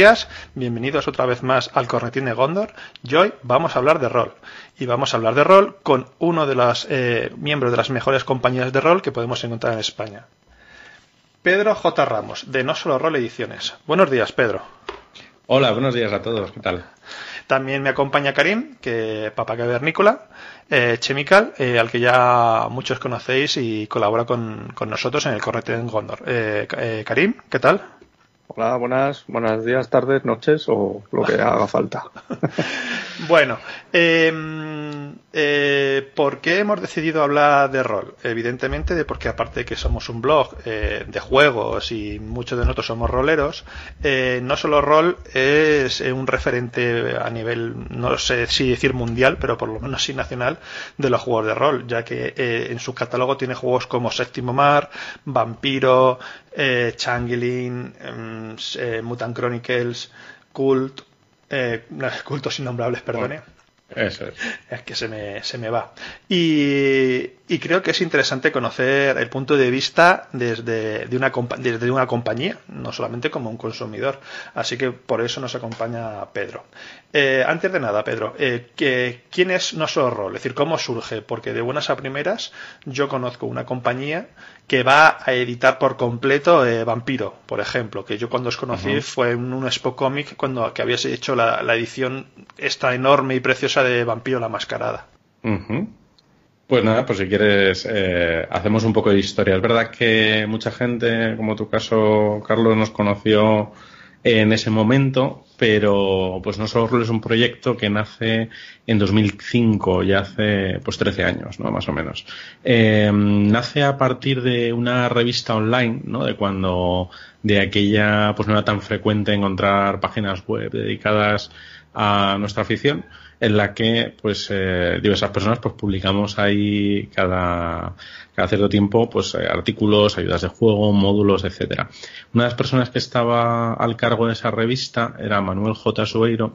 días, bienvenidos otra vez más al Corretín de Gondor. Y hoy vamos a hablar de rol. Y vamos a hablar de rol con uno de los eh, miembros de las mejores compañías de rol que podemos encontrar en España. Pedro J. Ramos, de No Solo Rol Ediciones. Buenos días, Pedro. Hola, buenos días a todos. ¿Qué tal? También me acompaña Karim, que papá cavernícola, eh, Chemical, eh, al que ya muchos conocéis y colabora con, nosotros en el Corretín de Gondor. Eh, Karim, ¿qué tal? Hola, buenas, buenos días, tardes, noches o lo que haga falta. bueno, eh, eh, ¿Por qué hemos decidido hablar de rol? Evidentemente, de porque aparte de que somos un blog eh, de juegos y muchos de nosotros somos roleros, eh, no solo rol es un referente a nivel, no sé si decir mundial, pero por lo menos sí nacional, de los juegos de rol, ya que en su catálogo tiene juegos como Séptimo Mar, Vampiro, Changeling, em, Mutant Chronicles, Cult, cultos innombrables, perdone. Eso es. es que se me, se me va. Y, y creo que es interesante conocer el punto de vista desde, de una, desde una compañía, no solamente como un consumidor. Así que por eso nos acompaña Pedro. Eh, antes de nada, Pedro, eh, ¿quién es nuestro rol? Es decir, ¿cómo surge? Porque de buenas a primeras yo conozco una compañía que va a editar por completo eh, Vampiro, por ejemplo, que yo cuando os conocí fue en un Expo Comic cuando que habías hecho la, edición esta enorme y preciosa de Vampiro la Mascarada. Pues nada, pues si quieres, eh, hacemos un poco de historia. Es verdad que mucha gente, como tu caso, Carlos, nos conoció en ese momento, pero pues No Solo es un proyecto que nace en 2005, ya hace pues 13 años, ¿no? Más o menos. Eh, nace a partir de una revista online, ¿no? De cuando de aquella pues no era tan frecuente encontrar páginas web dedicadas a nuestra afición en la que pues eh, diversas personas pues publicamos ahí cada, cierto tiempo pues eh, artículos, ayudas de juego, módulos, etcétera. Una de las personas que estaba al cargo de esa revista era Manuel J. Sueiro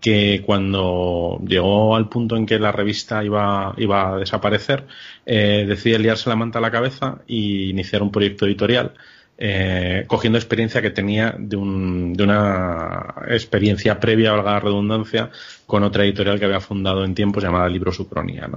que cuando llegó al punto en que la revista iba, iba a desaparecer, eh, decidió liarse la manta a la cabeza e iniciar un proyecto editorial eh, cogiendo experiencia que tenía de, una experiencia previa, valga la redundancia, con otra editorial que había fundado en tiempos llamada Libro Sucronia.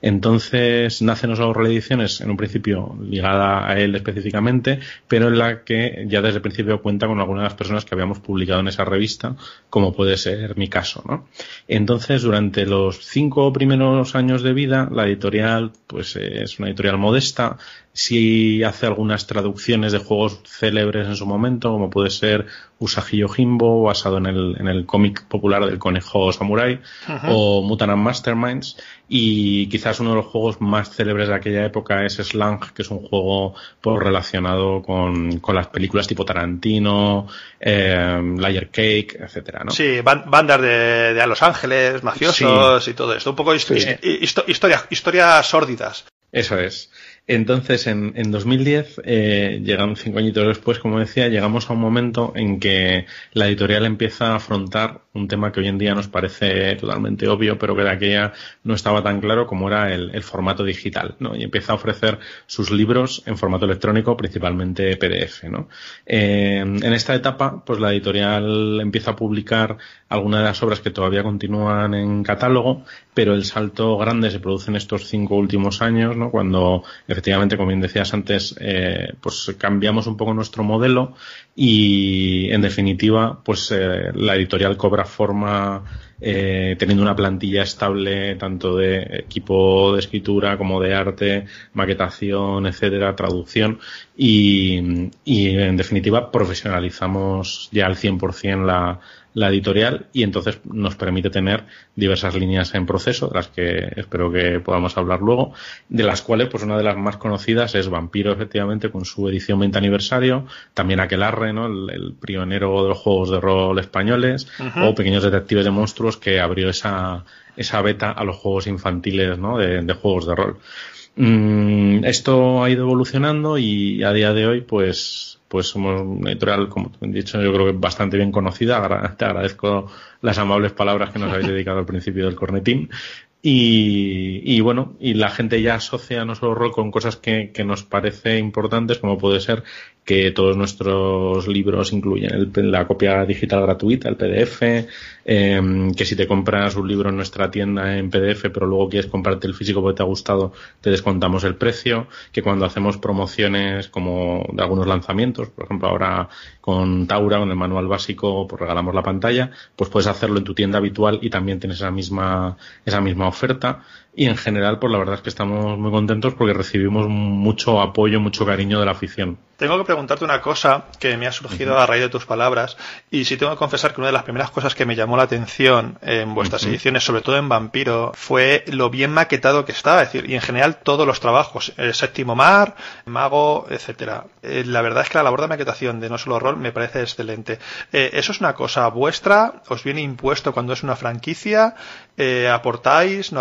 Entonces, nace los Solo Reediciones, en un principio ligada a él específicamente, pero en la que ya desde el principio cuenta con algunas de las personas que habíamos publicado en esa revista, como puede ser mi caso. Entonces, durante los cinco primeros años de vida, la editorial pues es una editorial modesta, si hace algunas traducciones de juegos célebres en su momento, como puede ser Usajillo Yojimbo, basado en el, en el cómic popular del conejo samurai, o Mutant Masterminds, y quizás uno de los juegos más célebres de aquella época es Slang, que es un juego pues, relacionado con, las películas tipo Tarantino, eh, Layer Cake, etcétera, ¿no? Sí, bandas de, de Los Ángeles, mafiosos y todo esto, un poco historias sórdidas. Eso es. Entonces, en, 2010, eh, cinco añitos después, como decía, llegamos a un momento en que la editorial empieza a afrontar un tema que hoy en día nos parece totalmente obvio, pero que de aquella no estaba tan claro como era el, formato digital, ¿no? Y empieza a ofrecer sus libros en formato electrónico, principalmente PDF, eh, en esta etapa, pues la editorial empieza a publicar algunas de las obras que todavía continúan en catálogo pero el salto grande se produce en estos cinco últimos años, ¿no? cuando efectivamente, como bien decías antes, eh, pues cambiamos un poco nuestro modelo y en definitiva, pues eh, la editorial cobra forma eh, teniendo una plantilla estable tanto de equipo de escritura como de arte, maquetación, etcétera, traducción y, y en definitiva profesionalizamos ya al 100% la la editorial y entonces nos permite tener diversas líneas en proceso, de las que espero que podamos hablar luego, de las cuales pues una de las más conocidas es Vampiro efectivamente con su edición 20 aniversario, también Aquelarre, ¿no? el, pionero de los juegos de rol españoles o Pequeños Detectives de Monstruos que abrió esa, esa beta a los juegos infantiles ¿no? de, juegos de rol. Mm, esto ha ido evolucionando y a día de hoy pues pues somos una editorial, como te dicho, yo creo que bastante bien conocida. Te agradezco las amables palabras que nos habéis dedicado al principio del cornetín. Y, bueno, y la gente ya asocia a nuestro rol con cosas que, que, nos parece importantes, como puede ser que todos nuestros libros incluyen la copia digital gratuita, el PDF, em, que si te compras un libro en nuestra tienda en PDF, pero luego quieres comprarte el físico porque te ha gustado, te descontamos el precio, que cuando hacemos promociones como de algunos lanzamientos, por ejemplo ahora con Taura, con el manual básico, pues regalamos la pantalla, pues puedes hacerlo en tu tienda habitual y también tienes esa misma, esa misma oferta y en general, pues la verdad es que estamos muy contentos porque recibimos mucho apoyo, mucho cariño de la afición. Tengo que preguntarte una cosa que me ha surgido a raíz de tus palabras y si tengo que confesar que una de las primeras cosas que me llamó la atención en vuestras ediciones, sobre todo en Vampiro, fue lo bien maquetado que estaba es decir, y en general todos los trabajos, el Séptimo Mar, Mago, etcétera. Eh, la verdad es que la labor de maquetación de No Solo Rol me parece excelente. Eh, ¿Eso es una cosa vuestra? ¿Os viene impuesto cuando es una franquicia? Eh, aportáis?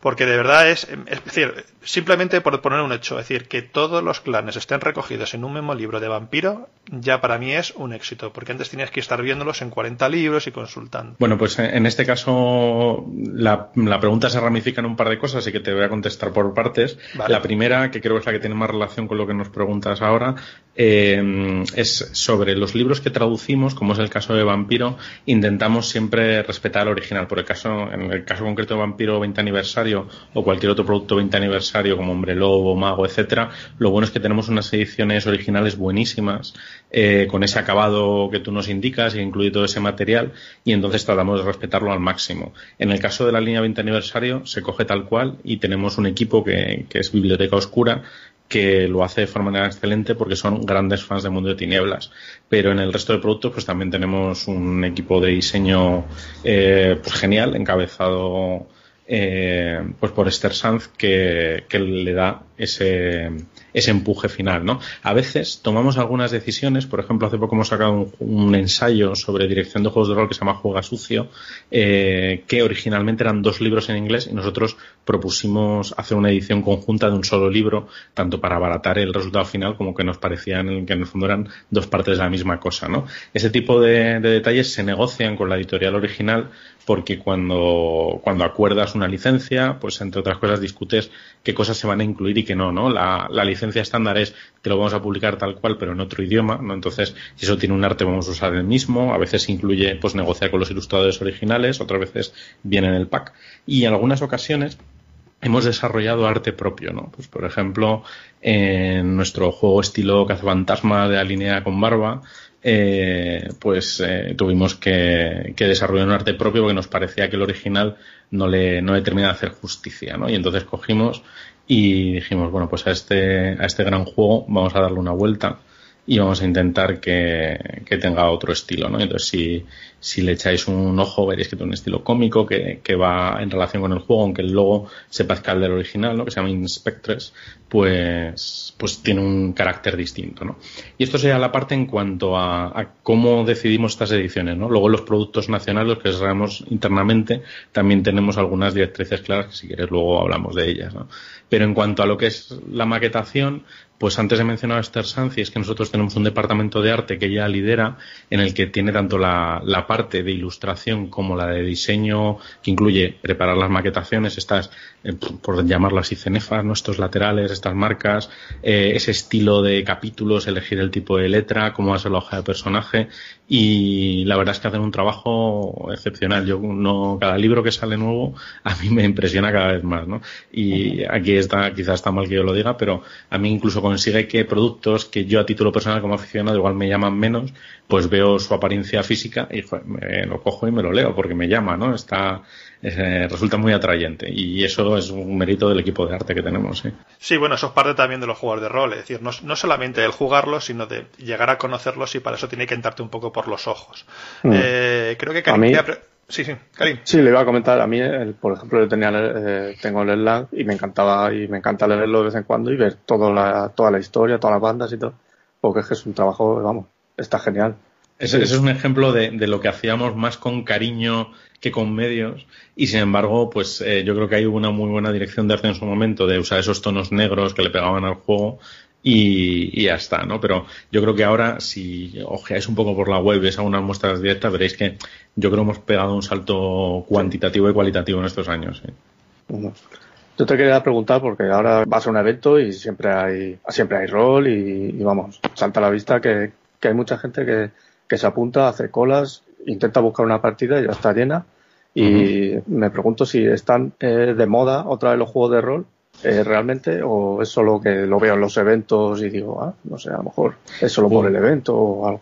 porque de verdad es, es decir, simplemente por poner un hecho, es decir, que todos los clanes estén recogidos en un mismo libro de vampiro, ya para mí es un éxito, porque antes tenías que estar viéndolos en 40 libros y consultando. Bueno, pues en este caso la, pregunta se ramifica en un par de cosas, así que te voy a contestar por partes. La primera, que creo que es la que tiene más relación con lo que nos preguntas ahora, eh, es sobre los libros que traducimos, como es el caso de Vampiro, intentamos siempre respetar el original. Por el caso, en el caso concreto de Vampiro 20 aniversario, o cualquier otro producto 20 aniversario como Hombre Lobo, Mago, etcétera, lo bueno es que tenemos unas ediciones originales buenísimas eh, con ese acabado que tú nos indicas y e incluye todo ese material y entonces tratamos de respetarlo al máximo. En el caso de la línea 20 aniversario se coge tal cual y tenemos un equipo que, es Biblioteca Oscura que lo hace de forma excelente porque son grandes fans de Mundo de Tinieblas. Pero en el resto de productos, pues también tenemos un equipo de diseño eh, pues genial, encabezado eh, pues por Esther Sanz que, le da ese, empuje final. ¿no? A veces tomamos algunas decisiones, por ejemplo, hace poco hemos sacado un, ensayo sobre dirección de juegos de rol que se llama Juega Sucio, eh, que originalmente eran dos libros en inglés y nosotros propusimos hacer una edición conjunta de un solo libro, tanto para abaratar el resultado final como que nos parecían que en el fondo eran dos partes de la misma cosa. ¿no? Ese tipo de detalles se negocian con la editorial original porque cuando, cuando acuerdas una licencia, pues entre otras cosas discutes qué cosas se van a incluir y qué no, ¿no? La, licencia estándar es que lo vamos a publicar tal cual, pero en otro idioma, ¿no? Entonces, si eso tiene un arte, vamos a usar el mismo. A veces incluye, pues, negociar con los ilustradores originales, otras veces viene en el pack. Y en algunas ocasiones, hemos desarrollado arte propio, ¿no? Pues por ejemplo, en nuestro juego estilo Fantasma de Alinea con barba, eh, pues eh, tuvimos que, que, desarrollar un arte propio porque nos parecía que el original no le, no le terminaba de hacer justicia, ¿no? Y entonces cogimos y dijimos, bueno, pues a este, a este gran juego vamos a darle una vuelta y vamos a intentar que, tenga otro estilo, ¿no? Entonces, si, le echáis un ojo, veréis que tiene un estilo cómico que, va en relación con el juego, aunque el logo se parezca al del original, ¿no? Que se llama Inspectres, pues, pues tiene un carácter distinto, ¿no? Y esto sería la parte en cuanto a, cómo decidimos estas ediciones, ¿no? Luego los productos nacionales, los que desarrollamos internamente, también tenemos algunas directrices claras que si quieres luego hablamos de ellas, ¿no? Pero en cuanto a lo que es la maquetación, pues antes he mencionado a Esther Sanz y es que nosotros tenemos un departamento de arte que ella lidera en el que tiene tanto la, la parte de ilustración como la de diseño que incluye preparar las maquetaciones, estas eh, por llamarlo así, cenefas, estos laterales, estas marcas, eh, ese estilo de capítulos, elegir el tipo de letra, cómo va ser la hoja de personaje. Y la verdad es que hacen un trabajo excepcional. Yo no, cada libro que sale nuevo a mí me impresiona cada vez más, ¿no? Y aquí está, quizás está mal que yo lo diga, pero a mí incluso consigue que productos que yo a título personal como aficionado igual me llaman menos, pues veo su apariencia física y me lo cojo y me lo leo porque me llama, ¿no? Está, eh, resulta muy atrayente. Y eso es un mérito del equipo de arte que tenemos. ¿sí? bueno, eso es parte también de los jugadores de rol. Es decir, no, solamente el jugarlos, sino de llegar a conocerlos y para eso tiene que entrarte un poco por los ojos. Mm. Eh, creo que Karim, Sí, sí, Karim. Sí, le iba a comentar. A mí, por ejemplo, yo tenía, eh, tengo el Land y me encantaba y me encanta leerlo de vez en cuando y ver toda la, toda la historia, todas las bandas y todo. Porque es que es un trabajo, vamos, está genial. Ese, es un ejemplo de, lo que hacíamos más con cariño que con medios y sin embargo pues eh, yo creo que hay hubo una muy buena dirección de arte en su momento de usar esos tonos negros que le pegaban al juego y, ya está, ¿no? Pero yo creo que ahora si ojeáis un poco por la web, y veis algunas muestras directas, veréis que yo creo que hemos pegado un salto cuantitativo y cualitativo en estos años. ¿eh? Yo te quería preguntar porque ahora vas a un evento y siempre hay siempre hay rol y, vamos, salta a la vista que, hay mucha gente que, que se apunta, hace colas intenta buscar una partida y ya está llena. Y me pregunto si están eh, de moda otra vez los juegos de rol eh, realmente o es solo que lo veo en los eventos y digo, ah, no sé, a lo mejor es solo por el evento o algo.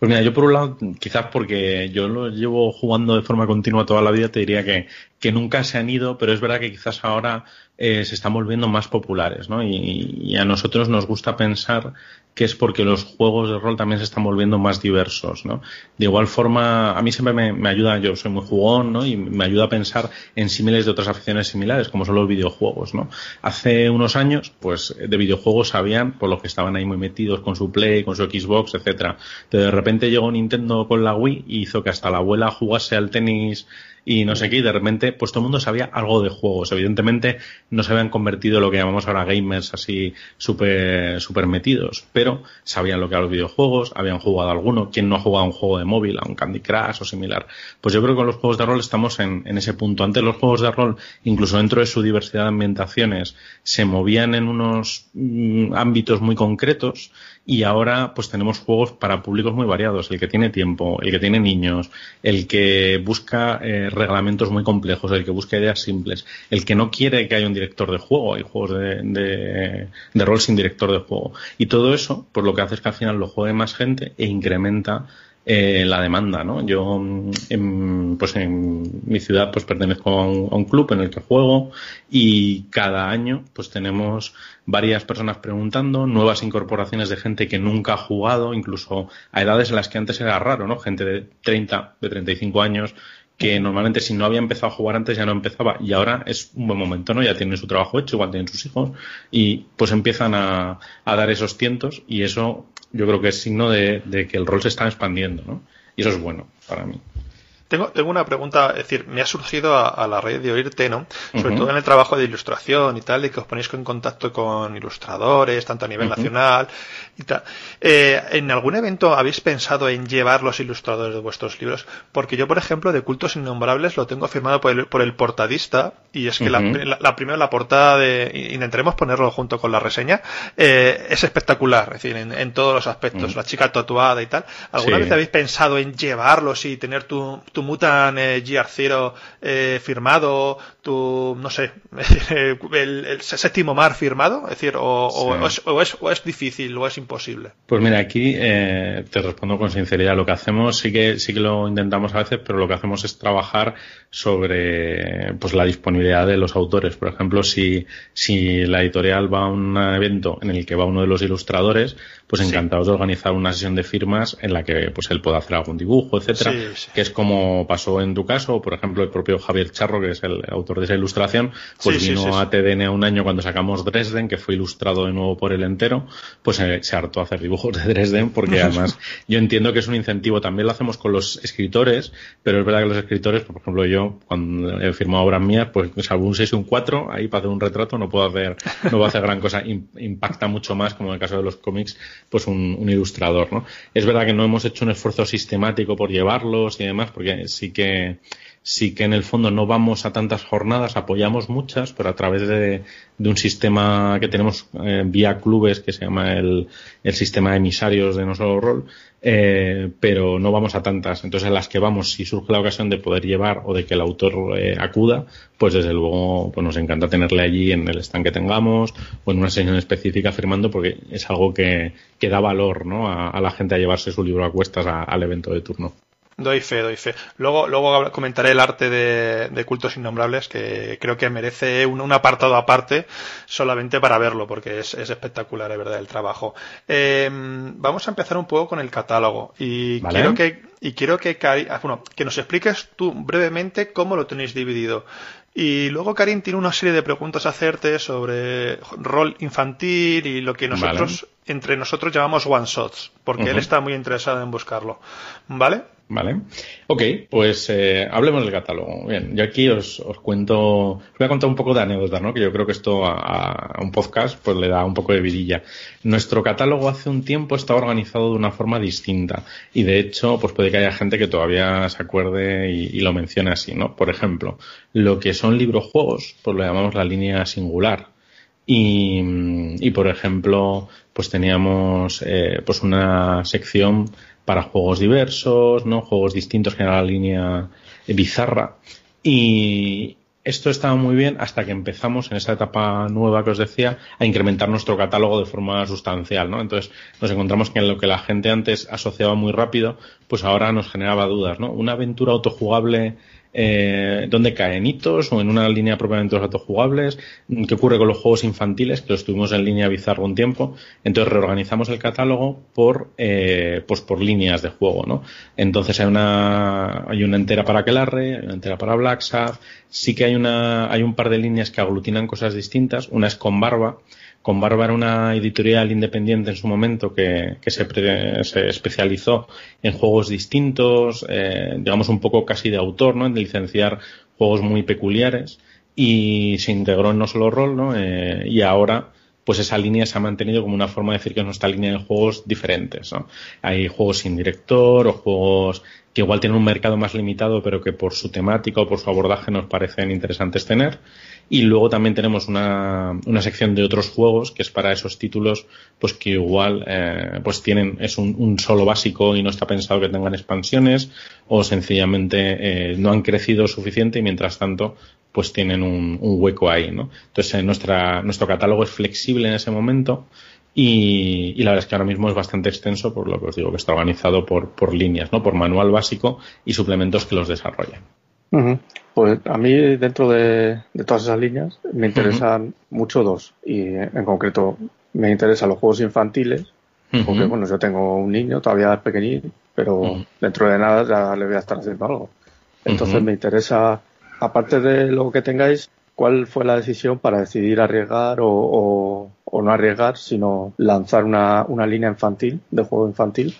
Pues mira, yo por un lado, quizás porque yo lo llevo jugando de forma continua toda la vida, te diría que, que nunca se han ido, pero es verdad que quizás ahora eh, se están volviendo más populares, ¿no? Y, a nosotros nos gusta pensar que es porque los juegos de rol también se están volviendo más diversos, ¿no? De igual forma, a mí siempre me, ayuda, yo soy muy jugón, ¿no? Y me ayuda a pensar en símiles de otras aficiones similares, como son los videojuegos, ¿no? Hace unos años, pues, de videojuegos sabían, por lo que estaban ahí muy metidos con su Play, con su Xbox, etcétera. Pero de repente llegó Nintendo con la Wii y hizo que hasta la abuela jugase al tenis y no sé qué, y de repente, pues todo el mundo sabía algo de juegos. Evidentemente, no se habían convertido en lo que llamamos ahora gamers así súper super metidos, pero sabían lo que eran los videojuegos, habían jugado alguno. ¿Quién no ha jugado a un juego de móvil, a un Candy Crush o similar? Pues yo creo que con los juegos de rol estamos en, en ese punto. Antes los juegos de rol, incluso dentro de su diversidad de ambientaciones, se movían en unos mm, ámbitos muy concretos y ahora pues tenemos juegos para públicos muy variados, el que tiene tiempo, el que tiene niños, el que busca eh, reglamentos muy complejos, el que busca ideas simples, el que no quiere que haya un director de juego, hay juegos de, de, de rol sin director de juego. Y todo eso, pues lo que hace es que al final lo juegue más gente e incrementa eh, la demanda, ¿no? Yo, mm, en, pues en mi ciudad, pues pertenezco a un, club en el que juego y cada año, pues tenemos varias personas preguntando, nuevas incorporaciones de gente que nunca ha jugado, incluso a edades en las que antes era raro, ¿no? Gente de 30, de 35 años que normalmente si no había empezado a jugar antes ya no empezaba y ahora es un buen momento, ¿no? Ya tienen su trabajo hecho, igual tienen sus hijos y pues empiezan a, a dar esos cientos y eso yo creo que es signo de, de que el rol se está expandiendo, ¿no? Y eso es bueno para mí. Tengo, tengo una pregunta, es decir, me ha surgido a, la red de oírte, ¿no? Sobre todo en el trabajo de ilustración y tal, y que os ponéis en contacto con ilustradores, tanto a nivel nacional y tal. Eh, ¿En algún evento habéis pensado en llevar los ilustradores de vuestros libros? Porque yo, por ejemplo, de Cultos Innombrables lo tengo firmado por el, portadista y es que la, primera, la portada de, intentaremos ponerlo junto con la reseña, eh, es espectacular, es decir, en, todos los aspectos, la chica tatuada y tal. ¿Alguna vez habéis pensado en llevarlos y tener tu, tu Mutant eh, GR0 eh, firmado, tu, no sé, el, séptimo mar firmado? Es decir, o, es, o, es, difícil o es imposible. Pues mira, aquí eh, te respondo con sinceridad. Lo que hacemos sí que, sí que lo intentamos a veces, pero lo que hacemos es trabajar sobre pues, la disponibilidad de los autores. Por ejemplo, si, si la editorial va a un evento en el que va uno de los ilustradores, pues encantados de organizar una sesión de firmas en la que pues él pueda hacer algún dibujo, etcétera, que es como pasó en tu caso, por ejemplo, el propio Javier Charro, que es el autor de esa ilustración, pues vino a TDN un año cuando sacamos Dresden, que fue ilustrado de nuevo por el entero, pues se hartó hacer dibujos de Dresden, porque además yo entiendo que es un incentivo. También lo hacemos con los escritores, pero es verdad que los escritores, por ejemplo, yo cuando he firmado obras mías, pues salvo un 6 y un 4, ahí para hacer un retrato no puedo hacer, no a hacer gran cosa. Impacta mucho más, como en el caso de los cómics, pues un, un ilustrador, ¿no? Es verdad que no hemos hecho un esfuerzo sistemático por llevarlos y demás, porque sí que sí que en el fondo no vamos a tantas jornadas, apoyamos muchas, pero a través de, un sistema que tenemos eh, vía clubes que se llama el, sistema de emisarios de No Solo rol, eh, pero no vamos a tantas. Entonces, las que vamos, si surge la ocasión de poder llevar o de que el autor eh, acuda, pues desde luego pues nos encanta tenerle allí en el stand que tengamos o en una sesión específica firmando porque es algo que, que da valor ¿no? a, la gente a llevarse su libro a cuestas al evento de turno. Doy fe, doy fe. Luego, luego comentaré el arte de, Cultos Innombrables, que creo que merece un, apartado aparte solamente para verlo, porque es, espectacular, es verdad, el trabajo. Eh, vamos a empezar un poco con el catálogo. Y quiero que, y quiero que, ah, bueno, que nos expliques tú brevemente cómo lo tenéis dividido. Y luego Karin tiene una serie de preguntas a hacerte sobre rol infantil y lo que nosotros, entre nosotros llamamos one shots, porque él está muy interesado en buscarlo. ¿Vale? Vale. Ok, pues eh, hablemos del catálogo. Bien, yo aquí os, os, cuento, os voy a contar un poco de anécdotas, ¿no? Que yo creo que esto a, un podcast pues le da un poco de vidilla. Nuestro catálogo hace un tiempo estaba organizado de una forma distinta y de hecho pues puede que haya gente que todavía se acuerde y, lo mencione así, ¿no? Por ejemplo, lo que son librojuegos pues lo llamamos la línea singular. Y, por ejemplo, pues teníamos eh, pues una sección para juegos diversos, ¿no? Juegos distintos que era la línea bizarra. Y esto estaba muy bien hasta que empezamos en esta etapa nueva que os decía a incrementar nuestro catálogo de forma sustancial, ¿no? Entonces nos encontramos que en lo que la gente antes asociaba muy rápido, pues ahora nos generaba dudas, ¿no? Una aventura autojugable eh, donde caen hitos o en una línea propiamente los datos jugables, que ocurre con los juegos infantiles, que los tuvimos en línea bizarro un tiempo, entonces reorganizamos el catálogo por, eh, pues por líneas de juego, ¿no? Entonces hay una, hay una entera para Kelarre hay una entera para Black sí que hay una, hay un par de líneas que aglutinan cosas distintas, una es con barba, con Bárbara, una editorial independiente en su momento que, se, especializó en juegos distintos, eh, digamos un poco casi de autor, ¿no? En licenciar juegos muy peculiares y se integró en No Solo rol ¿no? Eh, y ahora pues esa línea se ha mantenido como una forma de decir que es nuestra línea de juegos diferentes. Hay juegos sin director o juegos que igual tienen un mercado más limitado, pero que por su temática o por su abordaje nos parecen interesantes tener. Y luego también tenemos una, sección de otros juegos, que es para esos títulos, pues que igual eh, pues tienen, es un, solo básico y no está pensado que tengan expansiones, o sencillamente eh, no han crecido suficiente y mientras tanto pues tienen un, hueco ahí, Entonces eh, nuestra, nuestro catálogo es flexible en ese momento, y, la verdad es que ahora mismo es bastante extenso, por lo que os digo, que está organizado por, por líneas, ¿no? por manual básico y suplementos que los desarrollan. Pues a mí dentro de, todas esas líneas me interesan mucho dos y en concreto me interesan los juegos infantiles porque bueno, yo tengo un niño todavía pequeñito, pero dentro de nada ya le voy a estar haciendo algo. Entonces me interesa, aparte de lo que tengáis, cuál fue la decisión para decidir arriesgar o, no arriesgar, sino lanzar una, una, línea infantil, de juego infantil.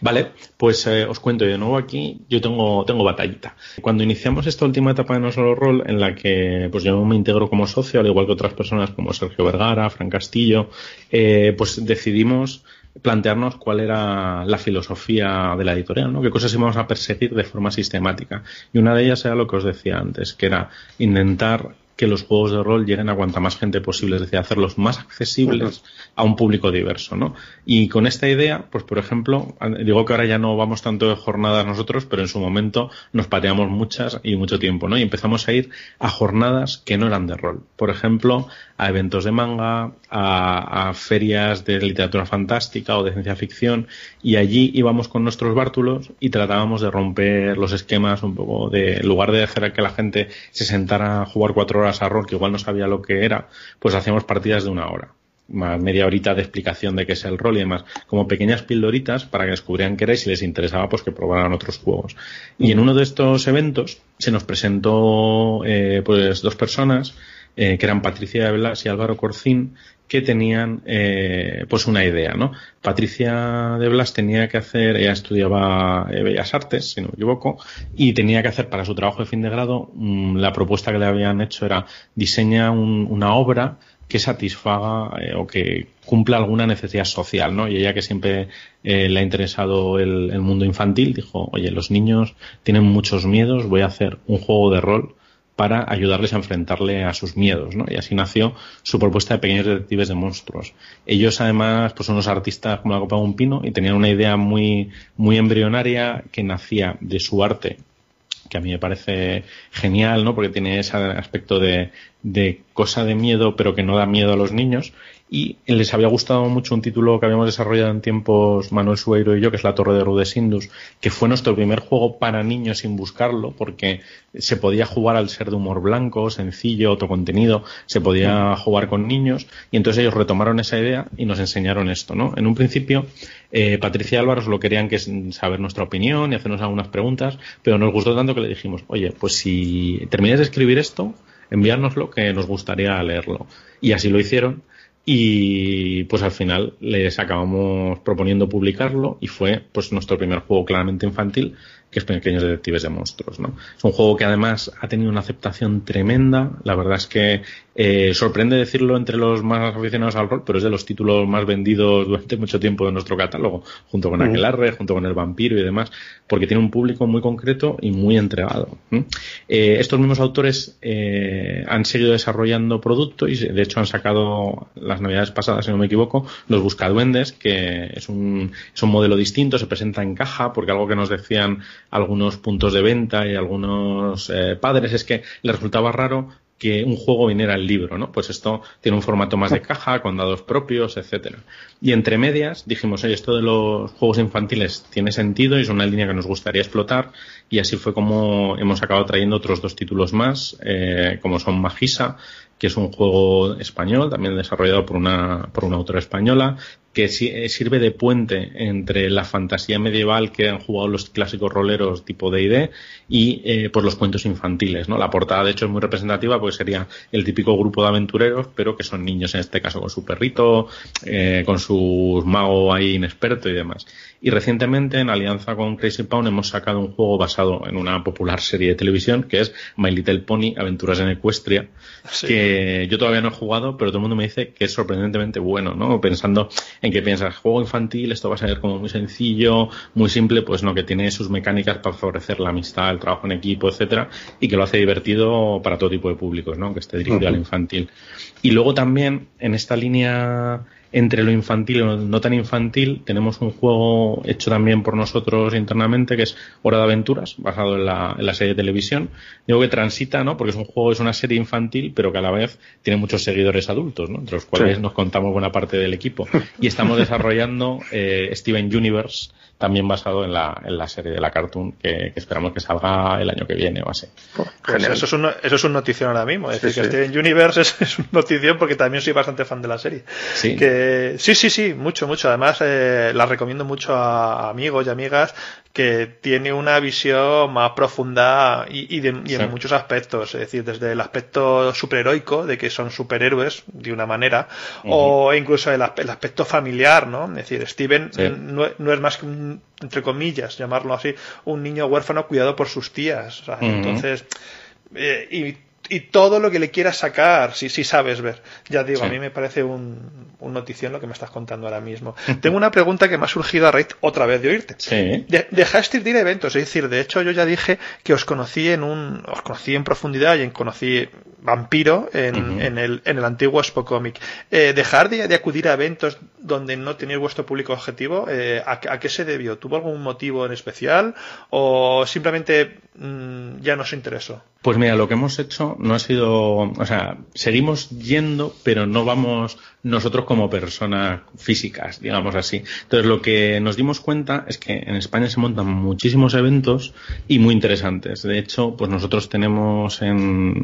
Vale, pues eh, os cuento de nuevo aquí, yo tengo, tengo batallita. Cuando iniciamos esta última etapa de No Solo Rol, en la que pues yo me integro como socio, al igual que otras personas como Sergio Vergara, Fran Castillo, eh, pues decidimos plantearnos cuál era la filosofía de la editorial, ¿no? qué cosas íbamos a perseguir de forma sistemática. Y una de ellas era lo que os decía antes, que era intentar que los juegos de rol lleguen a cuanta más gente posible, es decir, hacerlos más accesibles a un público diverso, ¿no? Y con esta idea, pues por ejemplo, digo que ahora ya no vamos tanto de jornadas nosotros, pero en su momento nos pateamos muchas y mucho tiempo, ¿no? Y empezamos a ir a jornadas que no eran de rol. Por ejemplo, a eventos de manga, a, ferias de literatura fantástica o de ciencia ficción, y allí íbamos con nuestros bártulos y tratábamos de romper los esquemas un poco de, en lugar de dejar que la gente se sentara a jugar cuatro horas a rol, que igual no sabía lo que era, pues hacíamos partidas de una hora más media horita de explicación de qué es el rol y demás, como pequeñas pildoritas para que descubrieran qué era y si les interesaba, pues que probaran otros juegos. Y en uno de estos eventos se nos presentó eh, pues dos personas eh, que eran Patricia de Blas y Álvaro Corcín, que tenían eh, pues una idea, ¿no? Patricia de Blas tenía que hacer, ella estudiaba eh, Bellas Artes, si no me equivoco, y tenía que hacer para su trabajo de fin de grado, mm, la propuesta que le habían hecho era diseña una obra que satisfaga o que cumpla alguna necesidad social, ¿no? Y ella que siempre le ha interesado el, el, mundo infantil, dijo, oye, los niños tienen muchos miedos, voy a hacer un juego de rol para ayudarles a enfrentarle a sus miedos, ¿no? Y así nació su propuesta de pequeños detectives de monstruos. Ellos además pues son unos artistas como la copa de un pino y tenían una idea muy muy embrionaria que nacía de su arte que a mí me parece genial, ¿no? Porque tiene ese aspecto de, de cosa de miedo, pero que no da miedo a los niños y les había gustado mucho un título que habíamos desarrollado en tiempos Manuel Sueiro y yo, que es La Torre de Rudes Indus, que fue nuestro primer juego para niños sin buscarlo, porque se podía jugar al ser de humor blanco, sencillo, autocontenido, se podía jugar con niños, y entonces ellos retomaron esa idea y nos enseñaron esto, ¿no? En un principio, eh, Patricia y Álvaro lo querían que saber nuestra opinión y hacernos algunas preguntas, pero nos gustó tanto que le dijimos, oye, pues si terminas de escribir esto, enviárnoslo que nos gustaría leerlo. Y así lo hicieron y pues al final les acabamos proponiendo publicarlo y fue pues nuestro primer juego claramente infantil que es Pequeños Detectives de Monstruos. ¿no? Es un juego que además ha tenido una aceptación tremenda. La verdad es que eh, sorprende decirlo entre los más aficionados al rol, pero es de los títulos más vendidos durante mucho tiempo de nuestro catálogo, junto con Aquelarre, junto con El Vampiro y demás, porque tiene un público muy concreto y muy entregado. Eh, estos mismos autores eh, han seguido desarrollando producto y de hecho han sacado las navidades pasadas, si no me equivoco, los Buscaduendes, que es un, es un modelo distinto, se presenta en caja, porque algo que nos decían algunos puntos de venta y algunos eh, padres, es que les resultaba raro que un juego viniera al libro, ¿no? Pues esto tiene un formato más de caja, con dados propios, etcétera. Y entre medias dijimos, oye, esto de los juegos infantiles tiene sentido y es una línea que nos gustaría explotar. Y así fue como hemos acabado trayendo otros dos títulos más, eh, como son Magisa, que es un juego español, también desarrollado por una, por una autora española, que eh, sirve de puente entre la fantasía medieval que han jugado los clásicos roleros tipo D&D y eh, por pues los cuentos infantiles, ¿no? La portada de hecho es muy representativa porque sería el típico grupo de aventureros, pero que son niños en este caso con su perrito, eh, con su mago ahí inexperto y demás. Y recientemente en alianza con Crazy Pound hemos sacado un juego basado en una popular serie de televisión que es My Little Pony Aventuras en Ecuestria, que yo todavía no he jugado, pero todo el mundo me dice que es sorprendentemente bueno, ¿no? Pensando en que piensas, juego infantil, esto va a ser como muy sencillo, muy simple, pues no, que tiene sus mecánicas para favorecer la amistad, el trabajo en equipo, etcétera, y que lo hace divertido para todo tipo de públicos, ¿no? Que esté dirigido al infantil. Y luego también, en esta línea entre lo infantil y lo no tan infantil, tenemos un juego hecho también por nosotros internamente que es Hora de Aventuras, basado en la, en la serie de televisión. Digo que transita, ¿no? Porque es un juego, es una serie infantil, pero que a la vez tiene muchos seguidores adultos, ¿no? Entre los cuales nos contamos buena parte del equipo. Y estamos desarrollando eh, Steven Universe, también basado en la, en la serie de la cartoon que, que, esperamos que salga el año que viene o así. Pues, pues eso, es un, eso es un notición ahora mismo. Es decir, que Steven Universe es, es, un notición porque también soy bastante fan de la serie. Sí, que, sí, sí, sí, mucho, mucho. Además, eh, la recomiendo mucho a amigos y amigas que tiene una visión más profunda y, en muchos aspectos, es decir, desde el aspecto superheroico, de que son superhéroes de una manera, o incluso el, aspecto familiar, ¿no? Es decir, Steven no, es más que un, entre comillas, llamarlo así, un niño huérfano cuidado por sus tías, o sea, entonces... Eh, y y todo lo que le quieras sacar, si, si sabes ver. Ya digo, a mí me parece un, un, notición lo que me estás contando ahora mismo. Tengo una pregunta que me ha surgido a raíz otra vez de oírte. Sí. De, ir a eventos, es decir, de hecho yo ya dije que os conocí en un, os conocí en profundidad y conocí Vampiro en, el, antiguo Expo Comic. Eh, dejar de, acudir a eventos donde no tenéis vuestro público objetivo, eh, ¿a, qué se debió? ¿Tuvo algún motivo en especial o simplemente mm, ya no os interesó? Pues mira, lo que hemos hecho no ha sido, o sea, seguimos yendo, pero no vamos nosotros como personas físicas, digamos así. Entonces, lo que nos dimos cuenta es que en España se montan muchísimos eventos y muy interesantes. De hecho, pues nosotros tenemos en,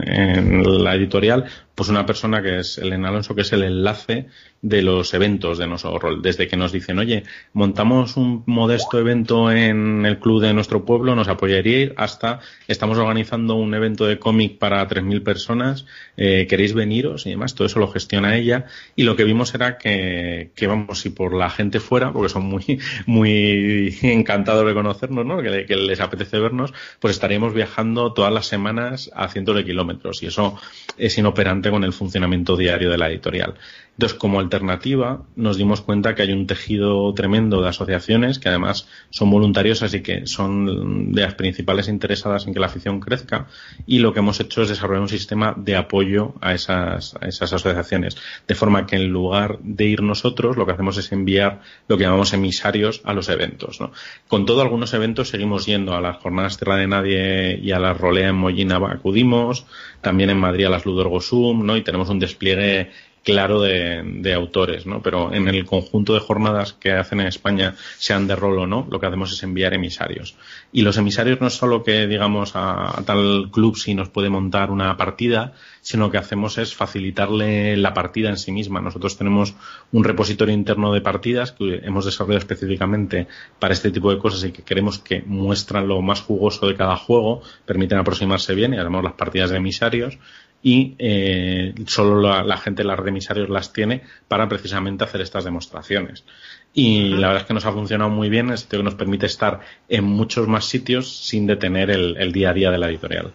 la editorial pues una persona que es Elena Alonso, que es el enlace de los eventos de nuestro rol Desde que nos dicen, oye, montamos un modesto evento en el club de nuestro pueblo, nos apoyaría hasta estamos organizando un evento de cómic para 3.000 personas, eh, queréis veniros y demás. Todo eso lo gestiona ella. Y lo que vimos era que, vamos, si por la gente fuera, porque son muy, muy encantados de conocernos, ¿no? que les apetece vernos, pues estaríamos viajando todas las semanas a cientos de kilómetros. Y eso es inoperante con el funcionamiento diario de la editorial. Entonces, como alternativa, nos dimos cuenta que hay un tejido tremendo de asociaciones que además son voluntariosas así que son de las principales interesadas en que la afición crezca. Y lo que hemos hecho es desarrollar un sistema de apoyo a esas, asociaciones. De forma que en lugar de ir nosotros, lo que hacemos es enviar lo que llamamos emisarios a los eventos. Con todo, algunos eventos seguimos yendo a las jornadas Tierra de Nadie y a la rolea en Mollina acudimos. También en Madrid a las Ludorgo Zoom, ¿no? Y tenemos un despliegue claro de, autores, ¿no? Pero en el conjunto de jornadas que hacen en España, sean de rol o no, lo que hacemos es enviar emisarios. Y los emisarios no es solo que digamos a, tal club si nos puede montar una partida, sino que hacemos es facilitarle la partida en sí misma. Nosotros tenemos un repositorio interno de partidas que hemos desarrollado específicamente para este tipo de cosas y que queremos que muestran lo más jugoso de cada juego, permiten aproximarse bien y hacemos las partidas de emisarios y eh, solo la, gente, las remisarios las tiene para precisamente hacer estas demostraciones. Y la verdad es que nos ha funcionado muy bien, es que nos permite estar en muchos más sitios sin detener el, día a día de la editorial.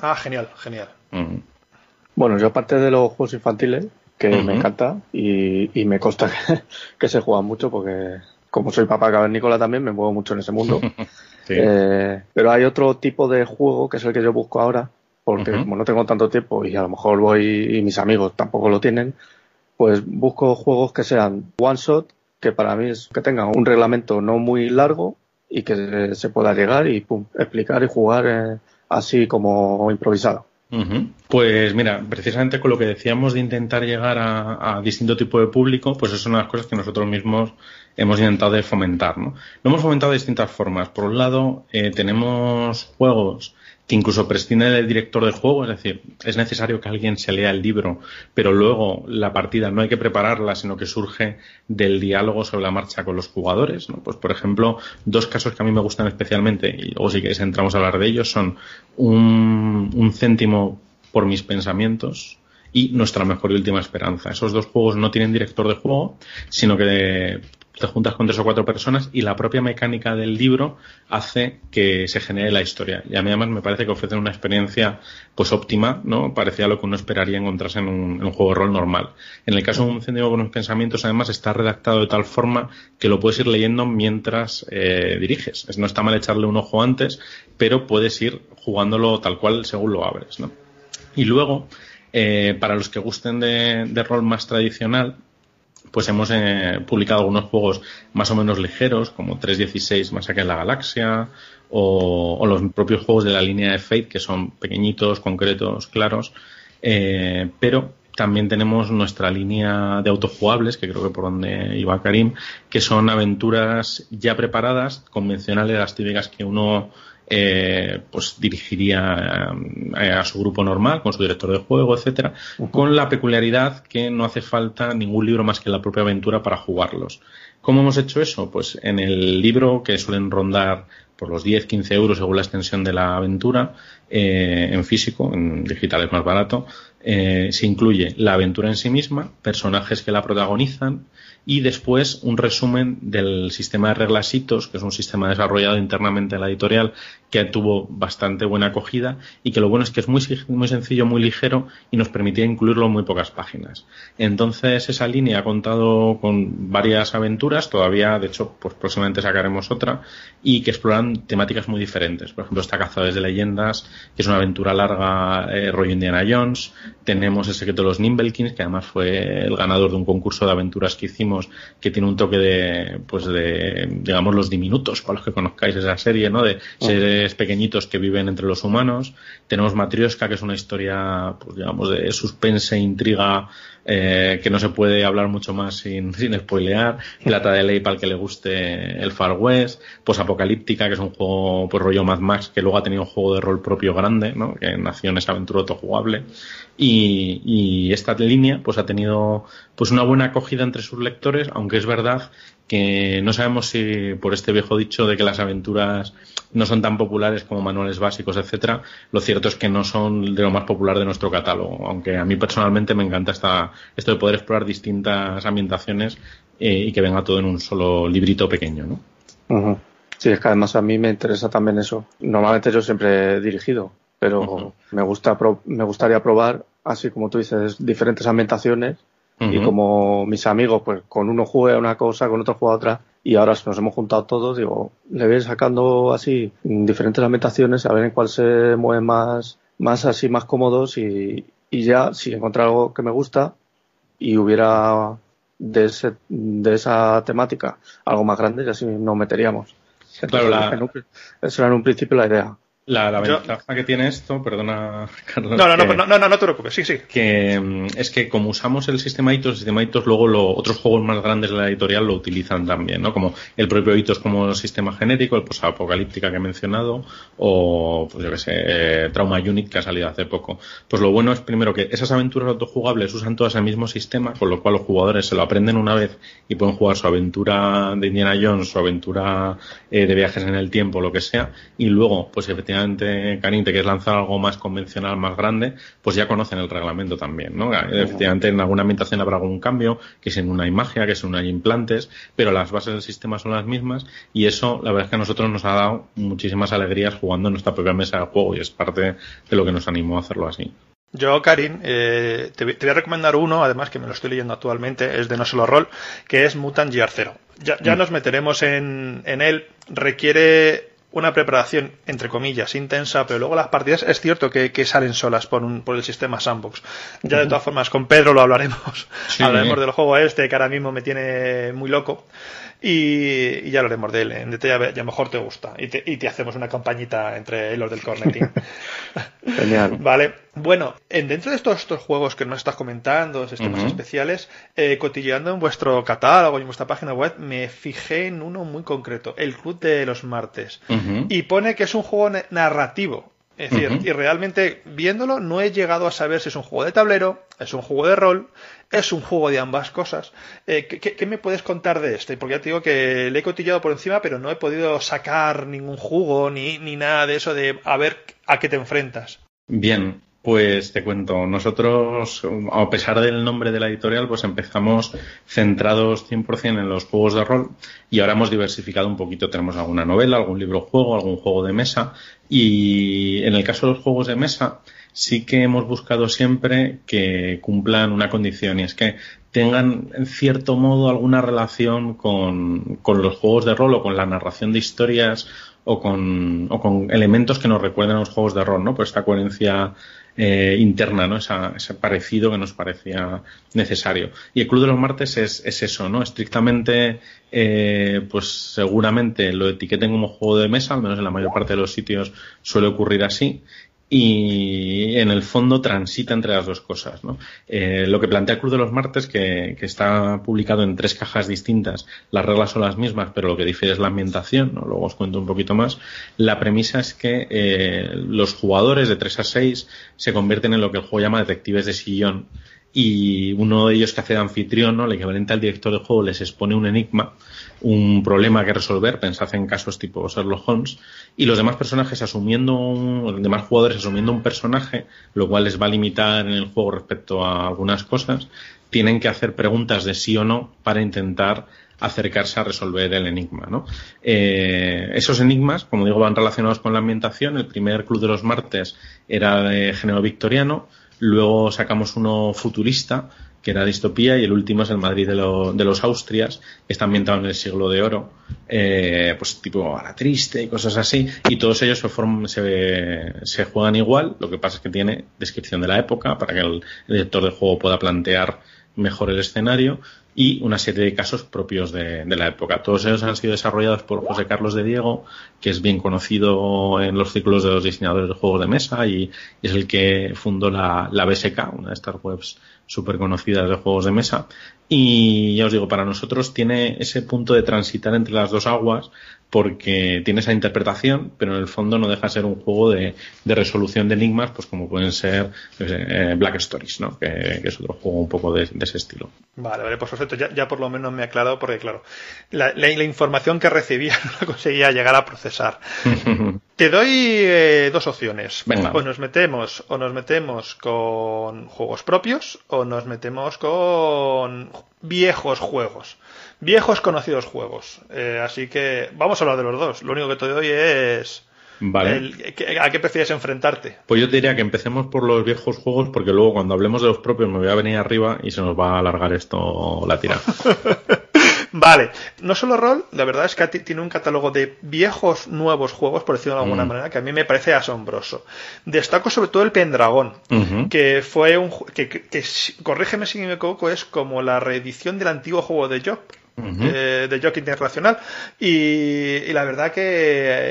Ah, genial, genial. Bueno, yo aparte de los juegos infantiles, que me encanta y, me consta que, se juegan mucho porque como soy papá cavernícola también me muevo mucho en ese mundo. Eh, pero hay otro tipo de juego que es el que yo busco ahora, porque como no tengo tanto tiempo y a lo mejor voy y mis amigos tampoco lo tienen, pues busco juegos que sean one shot, que para mí es que tengan un reglamento no muy largo y que se pueda llegar y explicar y jugar eh, así como improvisado. Pues mira, precisamente con lo que decíamos de intentar llegar a, distinto tipo de público, pues eso es una de las cosas que nosotros mismos hemos intentado fomentar. ¿no? Lo hemos fomentado de distintas formas. Por un lado, eh, tenemos juegos que incluso prescinde del director de juego, es decir, es necesario que alguien se lea el libro, pero luego la partida no hay que prepararla, sino que surge del diálogo sobre la marcha con los jugadores. Pues, por ejemplo, dos casos que a mí me gustan especialmente, y luego si queréis entramos a hablar de ellos, son un, un céntimo por mis pensamientos, y Nuestra Mejor y Última Esperanza. Esos dos juegos no tienen director de juego, sino que te juntas con tres o cuatro personas y la propia mecánica del libro hace que se genere la historia. Y a mí además me parece que ofrecen una experiencia pues óptima, ¿no? Parecía lo que uno esperaría encontrarse en un, juego de rol normal. En el caso de un centro con los pensamientos, además, está redactado de tal forma que lo puedes ir leyendo mientras eh, diriges. No está mal echarle un ojo antes, pero puedes ir jugándolo tal cual según lo abres, Y luego, eh, para los que gusten de rol más tradicional, pues hemos eh, publicado algunos juegos más o menos ligeros, como 3.16 allá de la Galaxia, o, los propios juegos de la línea de Fate, que son pequeñitos, concretos, claros, eh, pero también tenemos nuestra línea de autojugables, que creo que por donde iba Karim, que son aventuras ya preparadas, convencionales, las típicas que uno eh, pues dirigiría eh, a, su grupo normal, con su director de juego, etcétera, con la peculiaridad que no hace falta ningún libro más que la propia aventura para jugarlos. ¿Cómo hemos hecho eso? Pues en el libro, que suelen rondar por los 10-15 euros según la extensión de la aventura, eh, en físico, en digital es más barato, se incluye la aventura en sí misma, personajes que la protagonizan, y después un resumen del sistema de reglasitos, que es un sistema desarrollado internamente en la editorial que tuvo bastante buena acogida y que lo bueno es que es muy, muy sencillo, muy ligero y nos permitía incluirlo en muy pocas páginas. Entonces esa línea ha contado con varias aventuras, todavía de hecho pues próximamente sacaremos otra y que exploran temáticas muy diferentes. Por ejemplo está Cazadores de Leyendas, que es una aventura larga eh, rollo Indiana Jones. Tenemos El secreto de los Nimbelkins, que además fue el ganador de un concurso de aventuras que hicimos que tiene un toque de pues de digamos los diminutos para los que conozcáis esa serie, ¿no? De oh. ser eh, pequeñitos que viven entre los humanos. Tenemos Matrioska, que es una historia, pues, digamos, de suspense, intriga, eh, que no se puede hablar mucho más sin, sin spoilear. Plata de ley para el que le guste el Far West. Apocalíptica que es un juego, pues rollo Mad Max, que luego ha tenido un juego de rol propio grande, ¿no? Que nació en esa aventura autojugable. Y, y esta línea, pues ha tenido, pues una buena acogida entre sus lectores, aunque es verdad que no sabemos si por este viejo dicho de que las aventuras no son tan populares como manuales básicos, etcétera, lo cierto es que no son de lo más popular de nuestro catálogo, aunque a mí personalmente me encanta esta, esto de poder explorar distintas ambientaciones eh, y que venga todo en un solo librito pequeño, ¿no? Sí, es que además a mí me interesa también eso. Normalmente yo siempre he dirigido, pero me gusta me gustaría probar así como tú dices diferentes ambientaciones y como mis amigos, pues con uno juega una cosa, con otro juega otra, y ahora nos hemos juntado todos, digo, le voy sacando así diferentes lamentaciones, a ver en cuál se mueve más, más así, más cómodos, y, ya si encontré algo que me gusta y hubiera de, ese, de esa temática algo más grande, ya así nos meteríamos. Eso era en un principio la idea. La, ventaja que tiene esto, perdona, Carlos. No, no, no, no, te preocupes, sí, sí. Que mm, es que como usamos el sistema ITOS, el sistema ITOS luego lo, otros juegos más grandes de la editorial lo utilizan también, ¿no? Como el propio hitos como sistema genérico, el apocalíptica que he mencionado, o, pues yo qué sé, eh, Trauma Unit que ha salido hace poco. Pues lo bueno es primero que esas aventuras autojugables usan todas el mismo sistema, con lo cual los jugadores se lo aprenden una vez y pueden jugar su aventura de Indiana Jones, su aventura eh, de viajes en el tiempo, lo que sea, y luego, pues efectivamente efectivamente te que es lanzar algo más convencional, más grande, pues ya conocen el reglamento también, Efectivamente en alguna ambientación habrá algún cambio, que es en una imagen, que es en una implantes, pero las bases del sistema son las mismas y eso la verdad es que a nosotros nos ha dado muchísimas alegrías jugando en nuestra propia mesa de juego y es parte de lo que nos animó a hacerlo así. Yo, Karin, eh, te, voy a recomendar uno, además que me lo estoy leyendo actualmente, es de No Solo rol, que es Mutant Gear Zero. Ya, mm. nos meteremos en, en él. Requiere una preparación, entre comillas, intensa, pero luego las partidas es cierto que, salen solas por, el sistema sandbox. Ya de todas formas, con Pedro lo hablaremos. Hablaremos del juego este que ahora mismo me tiene muy loco y, ya ya lo de él. En detalle ya, mejor te gusta. Y te, y te hacemos una campañita entre los del Cornetín. Genial. Vale. Bueno, en, dentro de estos, estos, juegos que nos estás comentando, sistemas especiales, eh, cotilleando en vuestro catálogo y en vuestra página web, me fijé en uno muy concreto, el Club de los Martes. Y pone que es un juego narrativo. Es decir, y realmente viéndolo no he llegado a saber si es un juego de tablero, es un juego de rol, es un juego de ambas cosas. Eh, ¿qué, me puedes contar de este? Porque ya te digo que le he cotillado por encima, pero no he podido sacar ningún jugo ni, ni nada de eso de a ver a qué te enfrentas. Bien, pues te cuento, nosotros, a pesar del nombre de la editorial, pues empezamos centrados 100% en los juegos de rol y ahora hemos diversificado un poquito. Tenemos alguna novela, algún libro juego, algún juego de mesa y en el caso de los juegos de mesa sí que hemos buscado siempre que cumplan una condición y es que tengan en cierto modo alguna relación con, los juegos de rol o con la narración de historias o con, o con elementos que nos recuerden a los juegos de rol, ¿no? Por esta coherencia eh, interna, ¿no? ese parecido que nos parecía necesario. Y el Club de los Martes es, eso, ¿no? Estrictamente, eh, pues seguramente lo etiqueten como juego de mesa, al menos en la mayor parte de los sitios suele ocurrir así, y en el fondo transita entre las dos cosas. Eh, lo que plantea Cruz de los Martes, que, está publicado en tres cajas distintas, las reglas son las mismas, pero lo que difiere es la ambientación, luego os cuento un poquito más. La premisa es que eh, los jugadores de 3 a 6 se convierten en lo que el juego llama detectives de sillón y uno de ellos que hace de anfitrión, ¿no? el equivalente al director del juego, les expone un enigma, un problema que resolver, pensad en casos tipo Sherlock Holmes, y los demás personajes asumiendo, los demás jugadores asumiendo un personaje, lo cual les va a limitar en el juego respecto a algunas cosas, tienen que hacer preguntas de sí o no para intentar acercarse a resolver el enigma. Eh, esos enigmas, como digo, van relacionados con la ambientación. El primer Club de los Martes era de género victoriano, Luego sacamos uno futurista, que era Distopía, y el último es el Madrid de, los Austrias, que está ambientado en el siglo de oro, eh, pues tipo a triste y cosas así, y todos ellos se, juegan igual, lo que pasa es que tiene descripción de la época para que el, director de juego pueda plantear mejor el escenario, y una serie de casos propios de, la época. Todos ellos han sido desarrollados por José Carlos de Diego, que es bien conocido en los círculos de los diseñadores de juegos de mesa y, es el que fundó la, la BSK, una de estas webs súper conocidas de juegos de mesa. Y ya os digo, para nosotros tiene ese punto de transitar entre las dos aguas porque tiene esa interpretación, pero en el fondo no deja de ser un juego de, resolución de enigmas, pues como pueden ser pues, eh, Black Stories, ¿no? Que, es otro juego un poco de, ese estilo. Vale, vale, pues perfecto, ya, ya, por lo menos me he aclarado, porque claro, la, información que recibía no la conseguía llegar a procesar. Te doy eh, dos opciones. nos metemos, o nos metemos con juegos propios, o nos metemos con viejos juegos viejos conocidos juegos. Eh, así que vamos a hablar de los dos. Lo único que te doy es... Vale. ¿A qué prefieres enfrentarte? Pues yo te diría que empecemos por los viejos juegos porque luego cuando hablemos de los propios me voy a venir arriba y se nos va a alargar esto la tira. Vale, no solo Roll, la verdad es que tiene un catálogo de viejos nuevos juegos, por decirlo de alguna mm. manera, que a mí me parece asombroso. Destaco sobre todo el Pendragón, que fue un que, que, corrígeme si me equivoco, es como la reedición del antiguo juego de Job. Eh, de Jockey Internacional. Y, la verdad que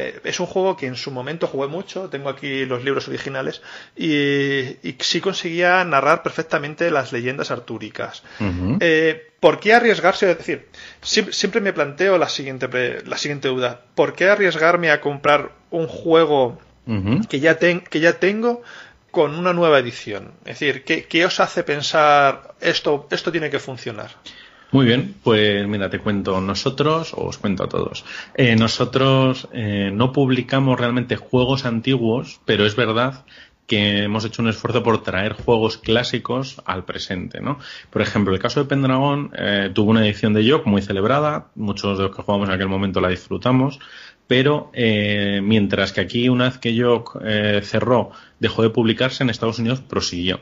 eh, es un juego que en su momento jugué mucho. Tengo aquí los libros originales. Y, si sí conseguía narrar perfectamente las leyendas artúricas. Eh, ¿Por qué arriesgarse? Es decir, siempre, me planteo la siguiente, la siguiente duda. ¿Por qué arriesgarme a comprar un juego que, ya que ya tengo? con una nueva edición. Es decir, ¿qué, os hace pensar esto, esto tiene que funcionar? Muy bien, pues mira, te cuento nosotros, o os cuento a todos. Eh, nosotros eh, no publicamos realmente juegos antiguos, pero es verdad que hemos hecho un esfuerzo por traer juegos clásicos al presente, ¿no? Por ejemplo, el caso de Pendragon eh, tuvo una edición de Yok muy celebrada, muchos de los que jugamos en aquel momento la disfrutamos, pero eh, mientras que aquí, una vez que Yok cerró, dejó de publicarse, en Estados Unidos prosiguió